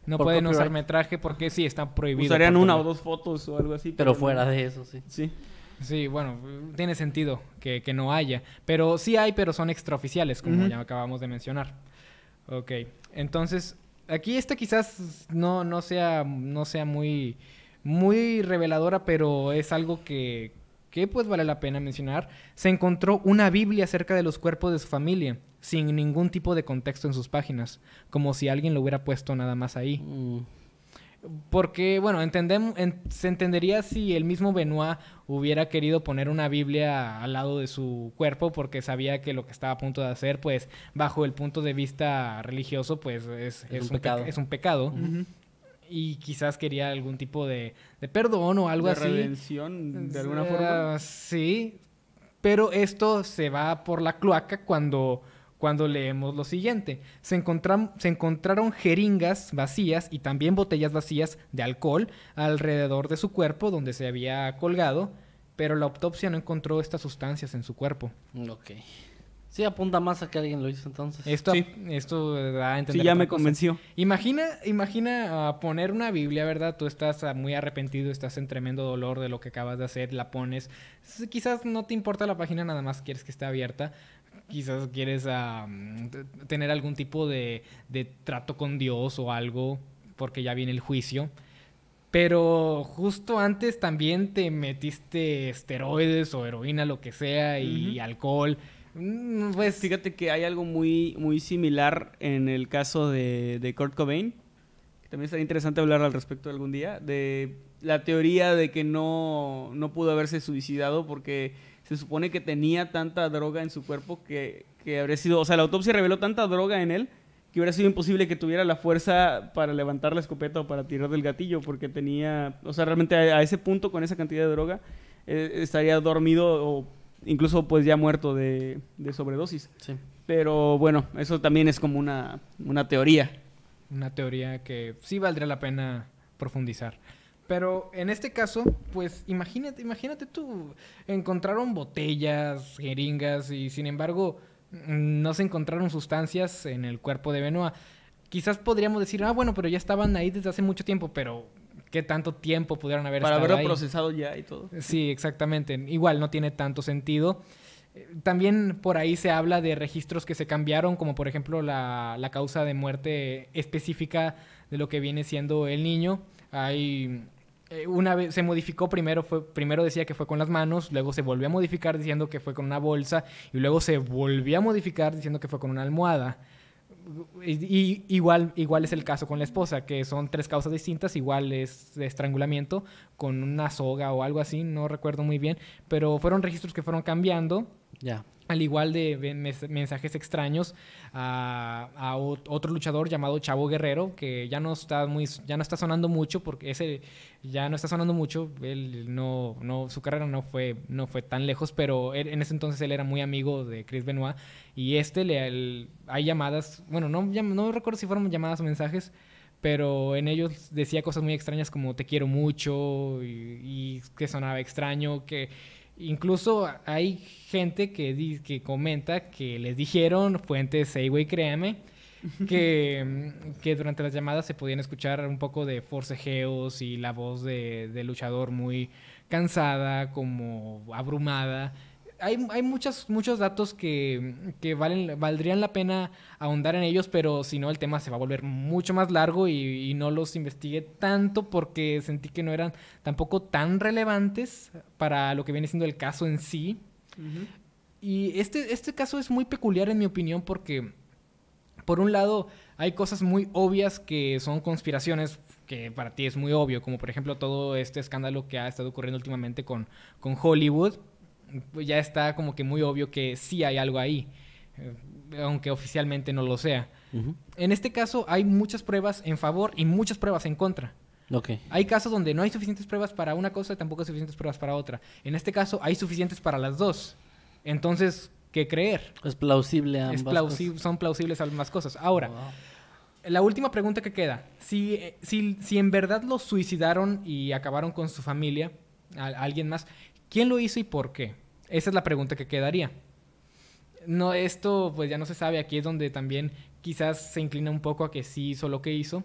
No pueden usar metraje porque sí, está prohibido. Usarían una o dos fotos o algo así. Pero, fuera de eso, sí. Sí. Sí, bueno, tiene sentido que, no haya. Pero sí hay, pero son extraoficiales, como ya acabamos de mencionar. Ok, entonces, aquí esta quizás no, no sea, no sea muy, muy reveladora, pero es algo que, que pues vale la pena mencionar. Se encontró una Biblia acerca de los cuerpos de su familia sin ningún tipo de contexto en sus páginas, como si alguien lo hubiera puesto nada más ahí. Mm. Porque, bueno, se entendería si el mismo Benoit hubiera querido poner una Biblia al lado de su cuerpo porque sabía que lo que estaba a punto de hacer, pues, bajo el punto de vista religioso, pues es, un, pecado. es un, pecado. Y quizás quería algún tipo de, perdón o algo de así. Redención, de alguna forma. Ah, sí, pero esto se va por la cloaca cuando cuando leemos lo siguiente. Se, encontraron jeringas vacías y también botellas vacías de alcohol alrededor de su cuerpo donde se había colgado, pero la autopsia no encontró estas sustancias en su cuerpo. Ok. Sí, apunta más a que alguien lo hizo entonces. Esto, esto da a entender. Sí, ya me convenció. Imagina, imagina ah, poner una Biblia, ¿verdad? Tú estás ah, muy arrepentido, estás en tremendo dolor de lo que acabas de hacer, la pones. Quizás no te importa la página, nada más quieres que esté abierta quizás quieres ah, mm, tener algún tipo de, trato con Dios o algo, porque ya viene el juicio. Pero justo antes también te metiste esteroides o heroína, lo que sea, y alcohol. Mm, pues fíjate que hay algo muy, muy similar en el caso de, Kurt Cobain. también sería interesante hablar al respecto algún día. De la teoría de que no, no pudo haberse suicidado porque se supone que tenía tanta droga en su cuerpo que, habría sido, o sea, la autopsia reveló tanta droga en él que hubiera sido imposible que tuviera la fuerza para levantar la escopeta o para tirar del gatillo, porque tenía, o sea, realmente a, ese punto, con esa cantidad de droga, eh, estaría dormido o incluso pues ya muerto de, sobredosis. Sí. Pero bueno, eso también es como una, una teoría. Una teoría que sí valdría la pena profundizar. Pero en este caso, pues imagínate, imagínate tú, encontraron botellas, jeringas y sin embargo no se encontraron sustancias en el cuerpo de Benoit. Quizás podríamos decir, ah, bueno, pero ya estaban ahí desde hace mucho tiempo, pero ¿qué tanto tiempo pudieron haber Para haberlo procesado ya y todo. Sí, exactamente. Igual no tiene tanto sentido. También por ahí se habla de registros que se cambiaron, como por ejemplo la, la causa de muerte específica de lo que viene siendo el niño. Hay eh, una vez se modificó primero, fue, primero decía que fue con las manos, luego se volvió a modificar diciendo que fue con una bolsa y luego se volvió a modificar diciendo que fue con una almohada. igual, igual es el caso con la esposa, que son tres causas distintas, igual es estrangulamiento con una soga o algo así, no recuerdo muy bien, pero fueron registros que fueron cambiando. Ya al igual de mensajes extraños a, otro luchador llamado Chavo Guerrero, que ya no está muy, ya no está sonando mucho, porque ese ya no está sonando mucho, él no, no, su carrera no fue, no fue tan lejos, pero en ese entonces él era muy amigo de Chris Benoit, y este le hay llamadas, bueno, no, no recuerdo si fueron llamadas o mensajes, pero en ellos decía cosas muy extrañas como te quiero mucho y que sonaba extraño, que Incluso hay gente que, que comenta que les dijeron, fuentes wey créame, que, mm, que, durante las llamadas se podían escuchar un poco de forcejeos y la voz del de luchador muy cansada, como abrumada hay, muchos datos que, valdrían la pena ahondar en ellos, pero si no, el tema se va a volver mucho más largo y, no los investigué tanto porque sentí que no eran tampoco tan relevantes para lo que viene siendo el caso en sí. Y este, este caso es muy peculiar en mi opinión porque, por un lado, hay cosas muy obvias que son conspiraciones que para ti es muy obvio, como por ejemplo todo este escándalo que ha estado ocurriendo últimamente con, con Hollywood pues ya está como que muy obvio que sí hay algo ahí, eh, aunque oficialmente no lo sea. En este caso hay muchas pruebas en favor y muchas pruebas en contra. Hay casos donde no hay suficientes pruebas para una cosa y tampoco hay suficientes pruebas para otra. En este caso hay suficientes para las dos. Entonces, ¿qué creer? Es plausible ambas Son plausibles algunas cosas. Ahora, la última pregunta que queda. Eh, si, si, en verdad lo suicidaron y acabaron con su familia, alguien más, ¿quién lo hizo y por qué? Esa es la pregunta que quedaría. No, esto pues ya no se sabe. Aquí es donde también quizás se inclina un poco a que sí hizo lo que hizo,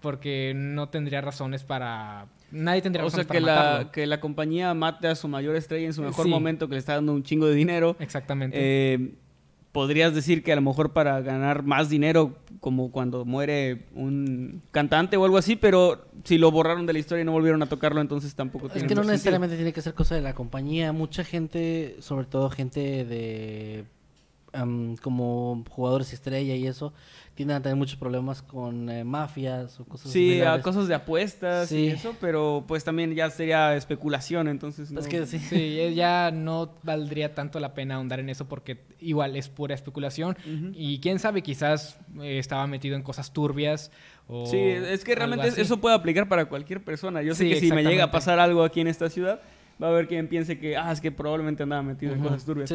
porque no tendría razones para... Nadie tendría razones que para la, que la compañía mate a su mayor estrella en su mejor momento, que le está dando un chingo de dinero. Exactamente. Eh, podrías decir que a lo mejor para ganar más dinero, como cuando muere un cantante o algo así, pero si lo borraron de la historia y no volvieron a tocarlo, entonces tampoco tiene Es que no necesariamente tiene que ser cosa de la compañía. Mucha gente, sobre todo gente de Em, como jugadores estrella y eso, tienden a tener muchos problemas con eh, mafias o cosas Sí, cosas de apuestas y eso, pero pues también ya sería especulación, entonces Es que sí. Eh, ya no valdría tanto la pena ahondar en eso porque igual es pura especulación y quién sabe, quizás eh, estaba metido en cosas turbias o Sí, es que realmente eso puede aplicar para cualquier persona. Yo sé que si me llega a pasar algo aquí en esta ciudad va a haber quien piense que, ah, es que probablemente andaba metido en cosas turbias.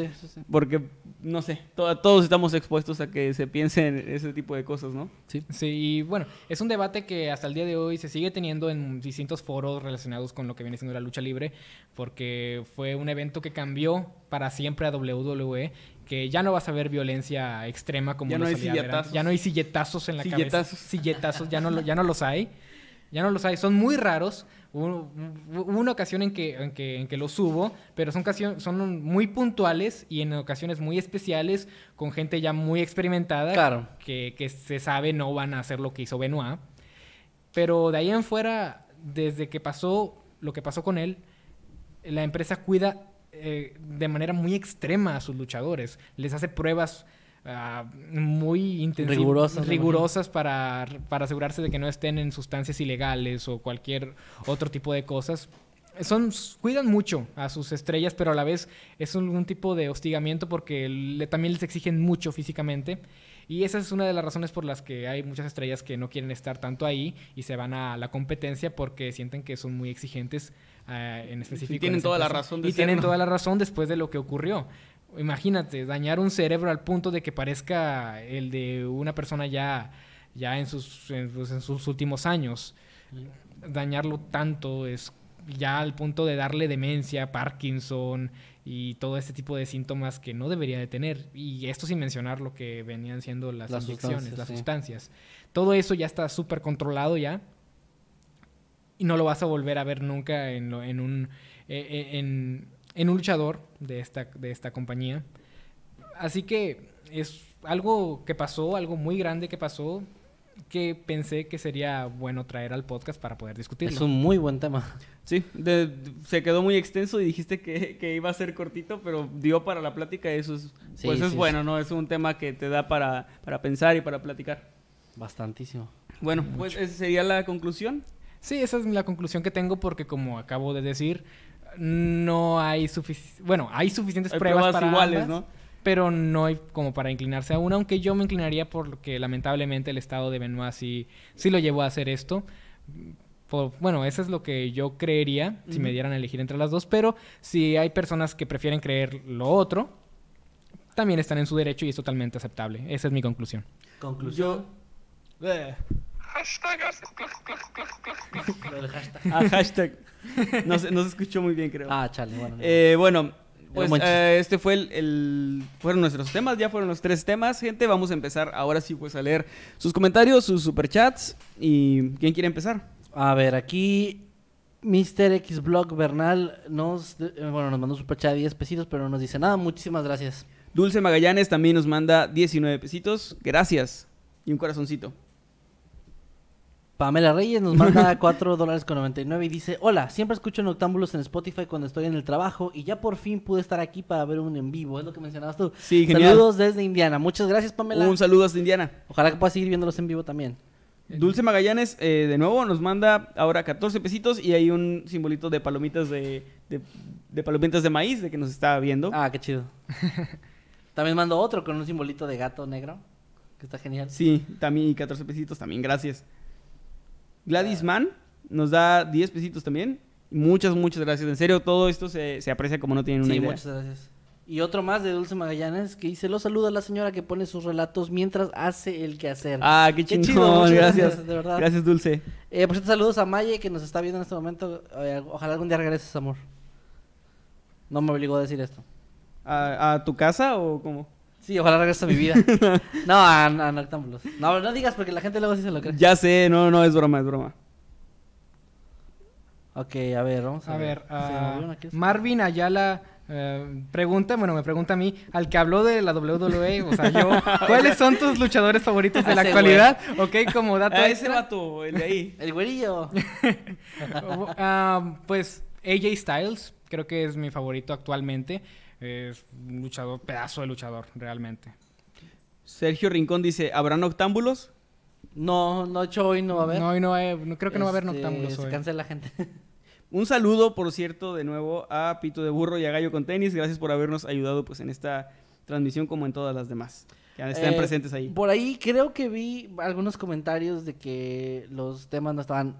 Porque, no sé, todos estamos expuestos a que se piense en ese tipo de cosas, ¿no? Sí. Sí, y bueno, es un debate que hasta el día de hoy se sigue teniendo en distintos foros relacionados con lo que viene siendo la lucha libre, porque fue un evento que cambió para siempre a WWE que ya no vas a ver violencia extrema como ya no hay silletazos. ya no hay silletazos en la silletazos. cabeza. Silletazos. ya no, ya no los hay. Ya no los hay, son muy raros. Hubo, una ocasión en que, en que, en que los subo, pero son, ocasión, son muy puntuales y en ocasiones muy especiales, con gente ya muy experimentada, claro. que, que se sabe no van a hacer lo que hizo Benoit. Pero de ahí en fuera, desde que pasó lo que pasó con él, la empresa cuida eh, de manera muy extrema a sus luchadores. Les hace pruebas Ah, muy intensivas, rigurosas, rigurosas para, para asegurarse de que no estén en sustancias ilegales o cualquier otro tipo de cosas son cuidan mucho a sus estrellas, pero a la vez es un tipo de hostigamiento porque le, también les exigen mucho físicamente. Y esa es una de las razones por las que hay muchas estrellas que no quieren estar tanto ahí y se van a la competencia porque sienten que son muy exigentes ah, en específico. Y tienen toda la razón Y tienen toda la razón después de lo que ocurrió imagínate, dañar un cerebro al punto de que parezca el de una persona ya, ya en, sus, pues, en, sus últimos años. Dañarlo tanto es ya al punto de darle demencia, Parkinson y todo este tipo de síntomas que no debería de tener. Y esto sin mencionar lo que venían siendo las, las las sustancias. Todo eso ya está súper controlado ya. Y no lo vas a volver a ver nunca en, en un... E, e, en un luchador de esta, de esta compañía. Así que es algo que pasó, algo muy grande que pasó, que pensé que sería bueno traer al podcast para poder discutirlo. Es un muy buen tema. Sí, se quedó muy extenso y dijiste que, iba a ser cortito, pero dio para la plática y eso es, pues es bueno, ¿no? Es un tema que te da para, pensar y para platicar. Bastantísimo. Bueno, pues esa sería la conclusión. Sí, esa es la conclusión que tengo porque como acabo de decir, no hay suficientes... Bueno, hay suficientes pruebas, para iguales, ¿no? Pero no hay como para inclinarse a una, aunque yo me inclinaría por lo que lamentablemente el estado de Benoît sí, sí lo llevó a hacer esto. Por, bueno, eso es lo que yo creería si me dieran a elegir entre las dos, pero si hay personas que prefieren creer lo otro, también están en su derecho y es totalmente aceptable. Esa es mi conclusión. Conclusión. Eh, hashtag, ah, hashtag, hashtag. No se, no se escuchó muy bien, creo. Ah, chale, bueno. Eh, bueno, pues eh, este fue el, fueron nuestros temas, ya fueron los tres temas, gente. Vamos a empezar ahora sí pues a leer sus comentarios, sus superchats y quién quiere empezar. A ver, aquí Mr. X Bernal nos eh, bueno, nos mandó un superchat de 10 pesitos, pero no nos dice nada. Muchísimas gracias. Dulce Magallanes también nos manda 19 pesitos. Gracias. Y un corazoncito. Pamela Reyes nos manda 4 dólares con 99 y dice, hola, siempre escucho Noctámbulos en Spotify cuando estoy en el trabajo y ya por fin pude estar aquí para ver un en vivo, es lo que mencionabas tú. Sí, genial. Saludos desde Indiana, muchas gracias Pamela. Un saludo desde Indiana. Ojalá que puedas seguir viéndolos en vivo también. Dulce Magallanes, eh, de nuevo, nos manda ahora 14 pesitos y hay un simbolito de palomitas de, de, de palomitas de maíz de que nos está viendo. Ah, qué chido. también mando otro con un simbolito de gato negro, que está genial. Sí, también 14 pesitos, también gracias. Gladys Mann nos da 10 pesitos también. Muchas, muchas gracias. En serio, todo esto se, aprecia como no tienen una sí, muchas gracias. Y otro más de Dulce Magallanes que dice, lo saluda la señora que pone sus relatos mientras hace el quehacer. Ah, qué, chido, gracias. gracias. De verdad. Gracias, Dulce. Eh, por cierto, saludos a Maye que nos está viendo en este momento. Eh, ojalá algún día regreses, amor. No me obligó a decir esto. a tu casa o cómo? Sí, ojalá regrese a mi vida. no, no, No, no digas porque la gente luego sí se lo cree. Ya sé, no, no, es broma, es broma. Ok, a ver, vamos a, a ver. Ah, Marvin Ayala eh, pregunta, bueno, me pregunta a mí, al que habló de la WWE, o sea, yo, ¿cuáles son tus luchadores favoritos de ah, la actualidad? Ok, como dato. Ah, ese vato, el de ahí. el güerillo. Ah, pues AJ Styles, creo que es mi favorito actualmente es un luchador, pedazo de luchador, realmente. Sergio Rincón dice, ¿habrán octámbulos? No, no, hoy no va a haber. No, no, creo que no va a haber este, la gente. Un saludo, por cierto, de nuevo a Pito de Burro y a Gallo con Tenis. Gracias por habernos ayudado pues en esta transmisión como en todas las demás. Que estén eh, presentes ahí. Por ahí creo que vi algunos comentarios de que los temas no estaban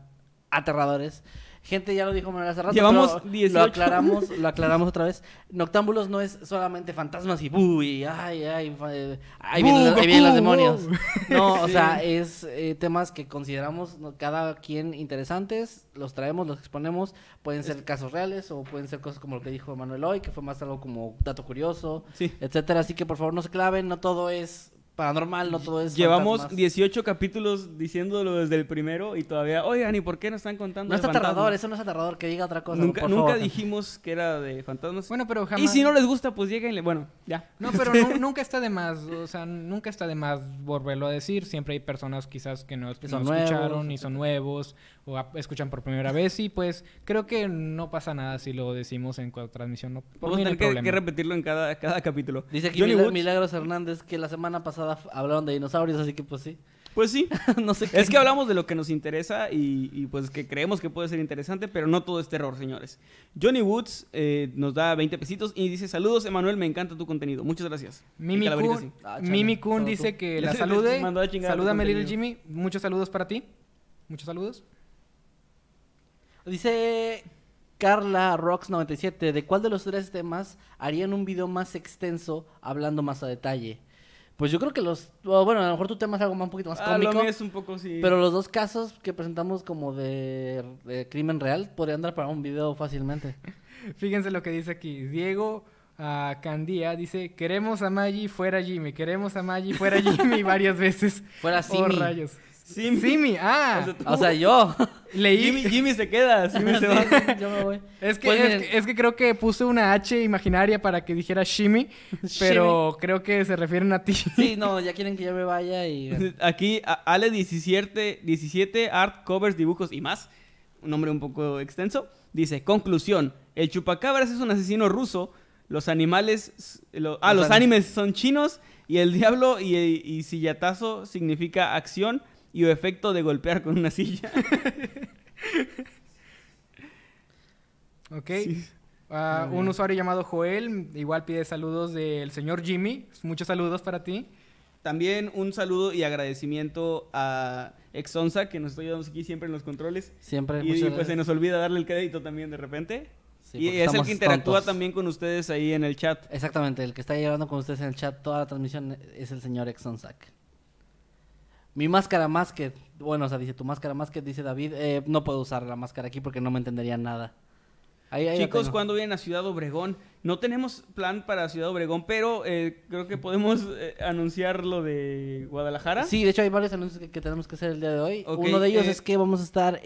aterradores. Gente ya lo dijo Manuel hace rato. Llevamos Lo aclaramos, lo aclaramos otra vez. Noctámbulos no es solamente fantasmas y ¡buy! ¡ay, ay, ay, eh, ahí, vienen, los, demonios. No, o sea, es eh, temas que consideramos cada quien interesantes, los traemos, los exponemos, pueden ser casos reales o pueden ser cosas como lo que dijo Manuel hoy, que fue más algo como dato curioso, sí. etcétera. Así que por favor no se claven, no todo es paranormal, no todo es. Llevamos 18 capítulos diciéndolo desde el primero y todavía, oigan, ¿y por qué no están contando? No es aterrador, eso no es aterrador, que diga otra cosa. Nunca, nunca dijimos que era de fantasmas. Bueno, pero jamás. Y si no les gusta, pues lleguenle, bueno, ya. No, pero nunca está de más, o sea, nunca está de más volverlo a decir. Siempre hay personas quizás que no, que escucharon y son nuevos, o escuchan por primera vez y pues creo que no pasa nada si lo decimos en transmisión. No, por a tener que, repetirlo en cada, capítulo. Dice aquí Milagros Hernández que la semana pasada hablaron de dinosaurios, así que pues sí. Pues sí. no sé Es que hablamos de lo que nos interesa y, pues que creemos que puede ser interesante, pero no todo es terror, señores. Johnny Woods eh, nos da 20 pesitos y dice: Saludos, Emanuel, me encanta tu contenido. Muchas gracias. Mimi Kun, ah, Mimi Kun dice que la salude. Salúdame, Little Jimmy. Muchos saludos para ti. Muchos saludos. Dice Carla Rocks97, ¿de cuál de los tres temas harían un video más extenso hablando más a detalle? Pues yo creo que los. Bueno, a lo mejor tu tema es algo más, un poquito más ah, cómico. Lo mío es un poco, sí. Pero los dos casos que presentamos como de, crimen real podrían dar para un video fácilmente. Fíjense lo que dice aquí. Diego a ah, Candía dice: Queremos a Maggie fuera Jimmy, queremos a Maggie fuera Jimmy varias veces. Fuera oh, Simi. Simi. ah. O sea, yo. Leí. Jimmy, se queda, se va. yo me voy. Pues es que, creo que puse una H imaginaria para que dijera Shimi, pero creo que se refieren a ti. sí, no, ya quieren que yo me vaya y... Aquí, Ale 17, 17 Art Covers, Dibujos y más, un nombre un poco extenso, dice, conclusión, el chupacabras es un asesino ruso, los animales... ah, los, animes son chinos y el diablo y, y sillatazo significa acción y o efecto de golpear con una silla. ok. Ah, un usuario llamado Joel igual pide saludos del señor Jimmy. Muchos saludos para ti. También un saludo y agradecimiento a Exonsa, que nos ayudamos aquí siempre en los controles. Siempre. Y, y pues se nos olvida darle el crédito también de repente. y es el que interactúa también con ustedes ahí en el chat. Exactamente, el que está llevando con ustedes en el chat toda la transmisión es el señor Exonsac. Mi máscara más que... Bueno, o sea, dice tu máscara más que dice David. Eh, no puedo usar la máscara aquí porque no me entendería nada. Chicos, cuando vienen a Ciudad Obregón, no tenemos plan para Ciudad Obregón, pero eh, creo que podemos eh, anunciar lo de Guadalajara. Sí, de hecho hay varios anuncios que, tenemos que hacer el día de hoy. Uno de ellos es que vamos a estar,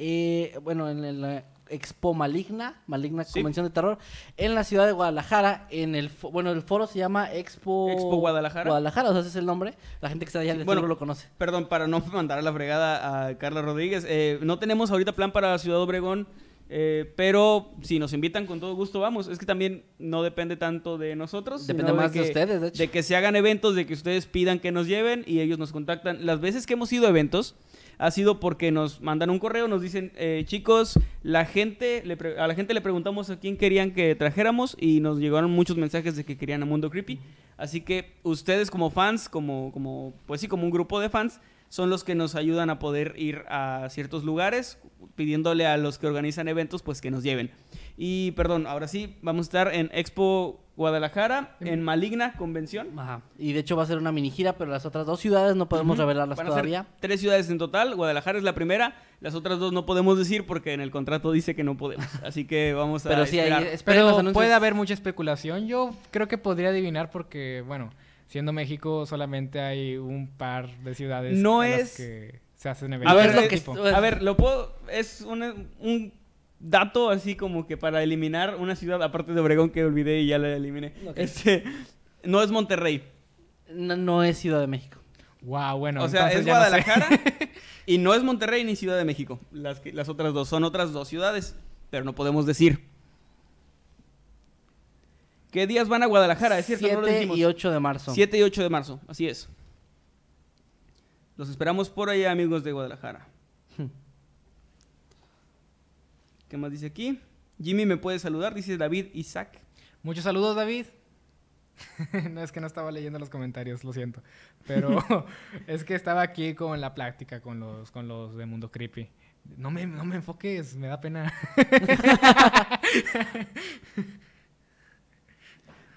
bueno, en el, Expo Maligna, Maligna Convención de Terror, en la ciudad de Guadalajara, en el, bueno, el foro se llama Expo... Expo Guadalajara. Guadalajara, o sea, ese es el nombre. La gente que está allá el bueno, lo conoce. Perdón, para no mandar a la fregada a Carla Rodríguez, eh, no tenemos ahorita plan para Ciudad Obregón, eh, pero si nos invitan con todo gusto, vamos. Es que también no depende tanto de nosotros. Depende más de, de ustedes, de, hecho. de que se hagan eventos, de que ustedes pidan que nos lleven y ellos nos contactan. Las veces que hemos ido a eventos ha sido porque nos mandan un correo, nos dicen, eh, chicos, la gente, a la gente le preguntamos a quién querían que trajéramos y nos llegaron muchos mensajes de que querían a Mundo Creepy. Así que ustedes como fans, como, como, pues sí, como un grupo de fans, son los que nos ayudan a poder ir a ciertos lugares, pidiéndole a los que organizan eventos, pues que nos lleven. Y perdón, ahora sí, vamos a estar en Expo Guadalajara em, en Maligna Convención. Ajá. Y de hecho va a ser una mini gira, pero las otras dos ciudades no podemos revelarlas todavía. tres ciudades en total. Guadalajara es la primera. Las otras dos no podemos decir porque en el contrato dice que no podemos. Así que vamos a. pero sí, esperar. puede haber mucha especulación. Yo creo que podría adivinar porque, bueno, siendo México solamente hay un par de ciudades. No es. que se hacen A ver, lo, este a ver, lo puedo. Es un dato así como que para eliminar una ciudad, aparte de Obregón que olvidé y ya la eliminé. Este, no es Monterrey. No, es Ciudad de México. Wow, bueno. O sea, es Guadalajara y no es Monterrey ni Ciudad de México. Las, las otras dos son otras dos ciudades, pero no podemos decir. ¿Qué días van a Guadalajara? Es 7 y 8 de marzo. 7 y 8 de marzo, así es. Los esperamos por allá, amigos de Guadalajara. ¿Qué más dice aquí? Jimmy me puede saludar, dice David Isaac. Muchos saludos, David. no es que no estaba leyendo los comentarios, lo siento. Pero es que estaba aquí con la práctica con los, con los de Mundo Creepy. No me, no me enfoques, me da pena.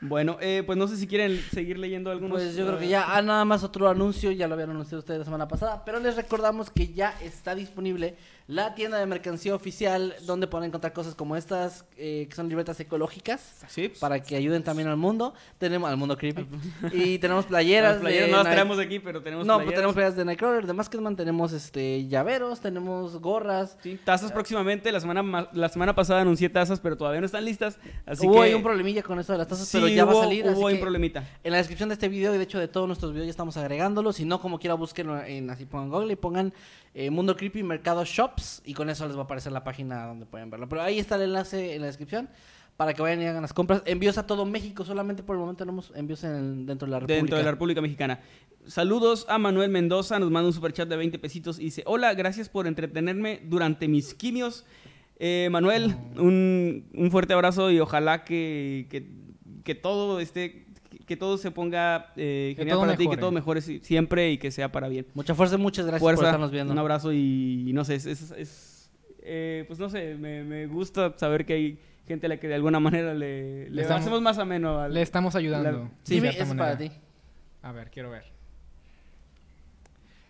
bueno, eh, pues no sé si quieren seguir leyendo algunos. Pues yo creo que eh, ya, ah, nada más otro anuncio, ya lo habían anunciado ustedes la semana pasada, pero les recordamos que ya está disponible la tienda de mercancía oficial donde pueden encontrar cosas como estas, eh, que son libretas ecológicas, ¿Sí? para que ayuden también al mundo. Tenemos al mundo creepy. y tenemos playeras. playeras no las tenemos aquí, pero tenemos No, pues playeras. tenemos playeras de Nightcrawler, de Maskedman. tenemos este llaveros, tenemos gorras. tazas ah. próximamente. La semana, la semana pasada anuncié tazas, pero todavía no están listas. Así hubo que... un problemilla con eso de las tazas, pero ya va a salir. Hubo un problemita. En la descripción de este video y de hecho de todos nuestros videos ya estamos agregándolos. Si no, como quiera, búsquenlo en así pongan Google y pongan eh, Mundo Creepy Mercado Shop y con eso les va a aparecer la página donde pueden verlo. Pero ahí está el enlace en la descripción para que vayan y hagan las compras. Envíos a todo México, solamente por el momento tenemos envíos dentro de la República. Dentro de la República Mexicana. Saludos a Manuel Mendoza, nos manda un super chat de 20 pesitos y dice, hola, gracias por entretenerme durante mis quimios. Eh, Manuel, mm. un, fuerte abrazo y ojalá que, que, que todo esté que todo se ponga eh, genial para ti, que todo mejore siempre y que sea para bien. Mucha fuerza, muchas gracias por estarnos viendo. Un abrazo y, no sé, es, eh, pues no sé, me, gusta saber que hay gente a la que de alguna manera le, hacemos más ameno. le estamos ayudando. es para ti. A ver, quiero ver.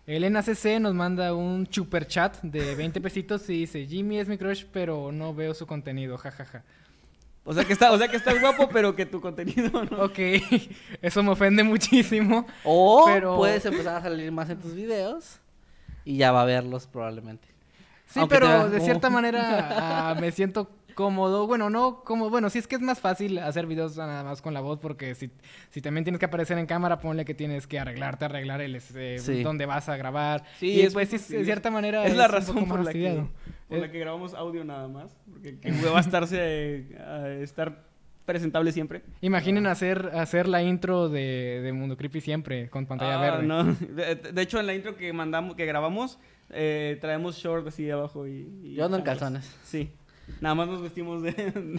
Elena CC nos manda un super chat de 20 pesitos y dice, Jimmy es mi crush, pero no veo su contenido, jajaja. Ja, ja. O sea, que está, o sea que estás guapo, pero que tu contenido no. Ok, eso me ofende muchísimo. O puedes empezar a salir más en tus videos y ya va a verlos probablemente. Sí, pero de cierta manera ah, me siento cómodo. Bueno, no como, bueno, si es que es más fácil hacer videos nada más con la voz, porque si, también tienes que aparecer en cámara, ponle que tienes que arreglarte, arreglar el este, donde vas a grabar. Sí, y pues de cierta manera. Es, la razón por la, que, por la, que, grabamos audio nada más. Porque va estarse a eh, estar presentable siempre. Imaginen ah. hacer, hacer la intro de, Mundo Creepy siempre con pantalla ah, verde. De, hecho, en la intro que mandamos, que grabamos, eh, traemos short así abajo y. y Yo ando en calzones. Sí. Nada más nos vestimos de,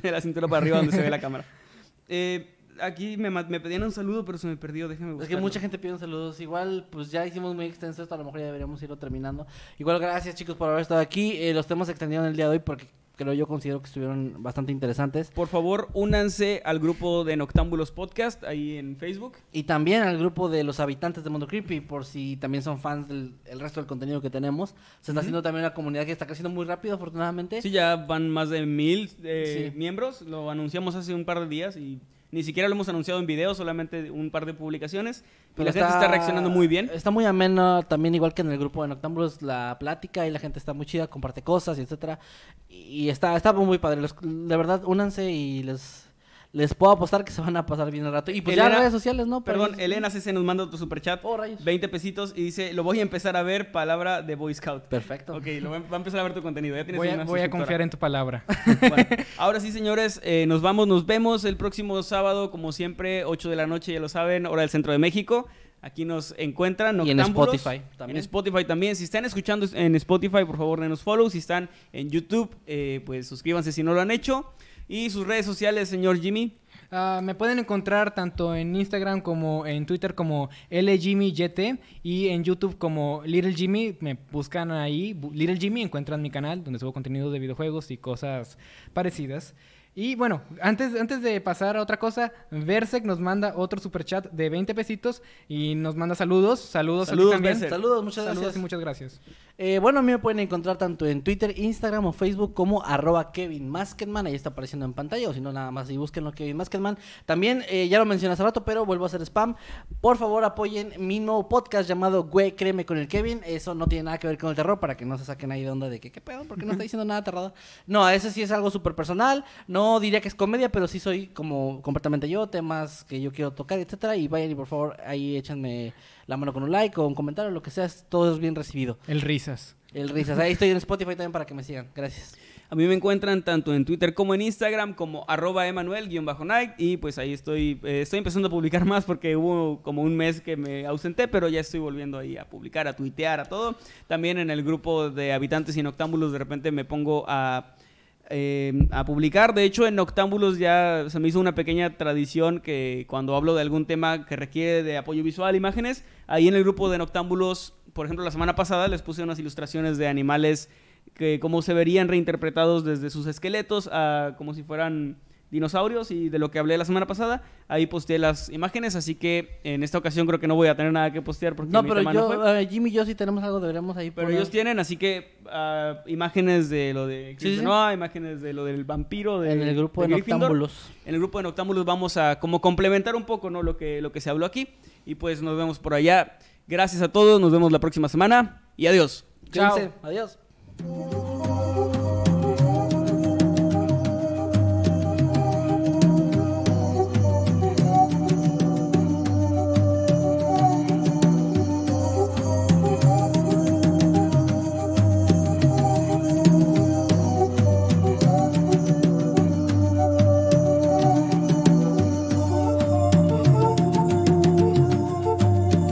la cintura para arriba donde se ve la cámara. Eh, aquí me, me, pedían un saludo, pero se me perdió, Déjenme buscarlo. Es que mucha gente pide un saludo. Igual, pues ya hicimos muy extenso esto, a lo mejor ya deberíamos irlo terminando. Igual, gracias chicos por haber estado aquí. Eh, los temas extendido en el día de hoy porque que lo yo considero que estuvieron bastante interesantes. Por favor, únanse al grupo de Noctámbulos Podcast ahí en Facebook. Y también al grupo de los habitantes de Mundo Creepy, por si también son fans del resto del contenido que tenemos. Se está haciendo también una comunidad que está creciendo muy rápido, afortunadamente. Sí, ya van más de mil eh, miembros. Lo anunciamos hace un par de días y ni siquiera lo hemos anunciado en video, solamente un par de publicaciones. Pero y la gente está reaccionando muy bien. Está muy ameno, también igual que en el grupo de Noctambulos, la plática y la gente está muy chida, comparte cosas, y etcétera. Y está, está muy padre. de verdad, únanse y les les puedo apostar que se van a pasar bien el rato. Y pues Elena, ya redes sociales, ¿no? perdón, Elena CC nos manda otro superchat. Oh, rayos. 20 pesitos y dice, lo voy a empezar a ver, palabra de Boy Scout. Perfecto. Ok, lo va, a empezar a ver tu contenido. voy, a, confiar en tu palabra. ahora sí, señores, eh, nos vamos, nos vemos el próximo sábado, como siempre, 8 de la noche, ya lo saben, hora del Centro de México. Aquí nos encuentran. Y en Spotify también. En Spotify también. Si están escuchando en Spotify, por favor, denos follow. Si están en YouTube, eh, pues suscríbanse si no lo han hecho. ¿Y sus redes sociales, señor Jimmy? Ah, me pueden encontrar tanto en Instagram como en Twitter como LJimmyYT y en YouTube como Little Jimmy. Me buscan ahí, Little Jimmy, encuentran mi canal donde subo contenido de videojuegos y cosas parecidas. Y bueno, antes, antes de pasar a otra cosa, Versec nos manda otro super chat de 20 pesitos y nos manda saludos. Saludos, saludos también. Saludos, muchas saludos gracias. y muchas gracias. Eh, bueno, a mí me pueden encontrar tanto en Twitter, Instagram o Facebook como arroba Kevin Maskenman. Ahí está apareciendo en pantalla, o si no, nada más y búsquenlo Kevin Maskenman. También, eh, ya lo mencioné hace rato, pero vuelvo a hacer spam. Por favor, apoyen mi nuevo podcast llamado Güey, créeme con el Kevin. Eso no tiene nada que ver con el terror, para que no se saquen ahí de onda de que, ¿qué pedo? porque no está diciendo nada aterrador? No, a eso sí es algo súper personal. No no diría que es comedia, pero sí soy como completamente yo, temas que yo quiero tocar, etcétera. Y vayan y por favor ahí échanme la mano con un like o un comentario, lo que sea, todo es bien recibido. El risas. El risas. Ahí estoy en Spotify también para que me sigan. Gracias. A mí me encuentran tanto en Twitter como en Instagram como arroba emanuel-night y pues ahí estoy, eh, estoy empezando a publicar más porque hubo como un mes que me ausenté, pero ya estoy volviendo ahí a publicar, a tuitear, a todo. También en el grupo de habitantes y noctámbulos de repente me pongo a Em, a publicar. De hecho, en Noctámbulos ya se me hizo una pequeña tradición que cuando hablo de algún tema que requiere de apoyo visual, imágenes, ahí en el grupo de Noctámbulos, por ejemplo, la semana pasada les puse unas ilustraciones de animales que como se verían reinterpretados desde sus esqueletos como si fueran dinosaurios y de lo que hablé la semana pasada. Ahí posteé las imágenes, así que en esta ocasión creo que no voy a tener nada que postear porque no, mi pero no fue. Jimmy y yo sí tenemos algo deberíamos ahí. Pero ellos tienen, así que ah, imágenes de lo de sí, imágenes de lo del vampiro, del grupo de, de En el grupo de Noctámbulos vamos a como complementar un poco no lo que lo que se habló aquí y pues nos vemos por allá. Gracias a todos, nos vemos la próxima semana y adiós. Chao. Adiós.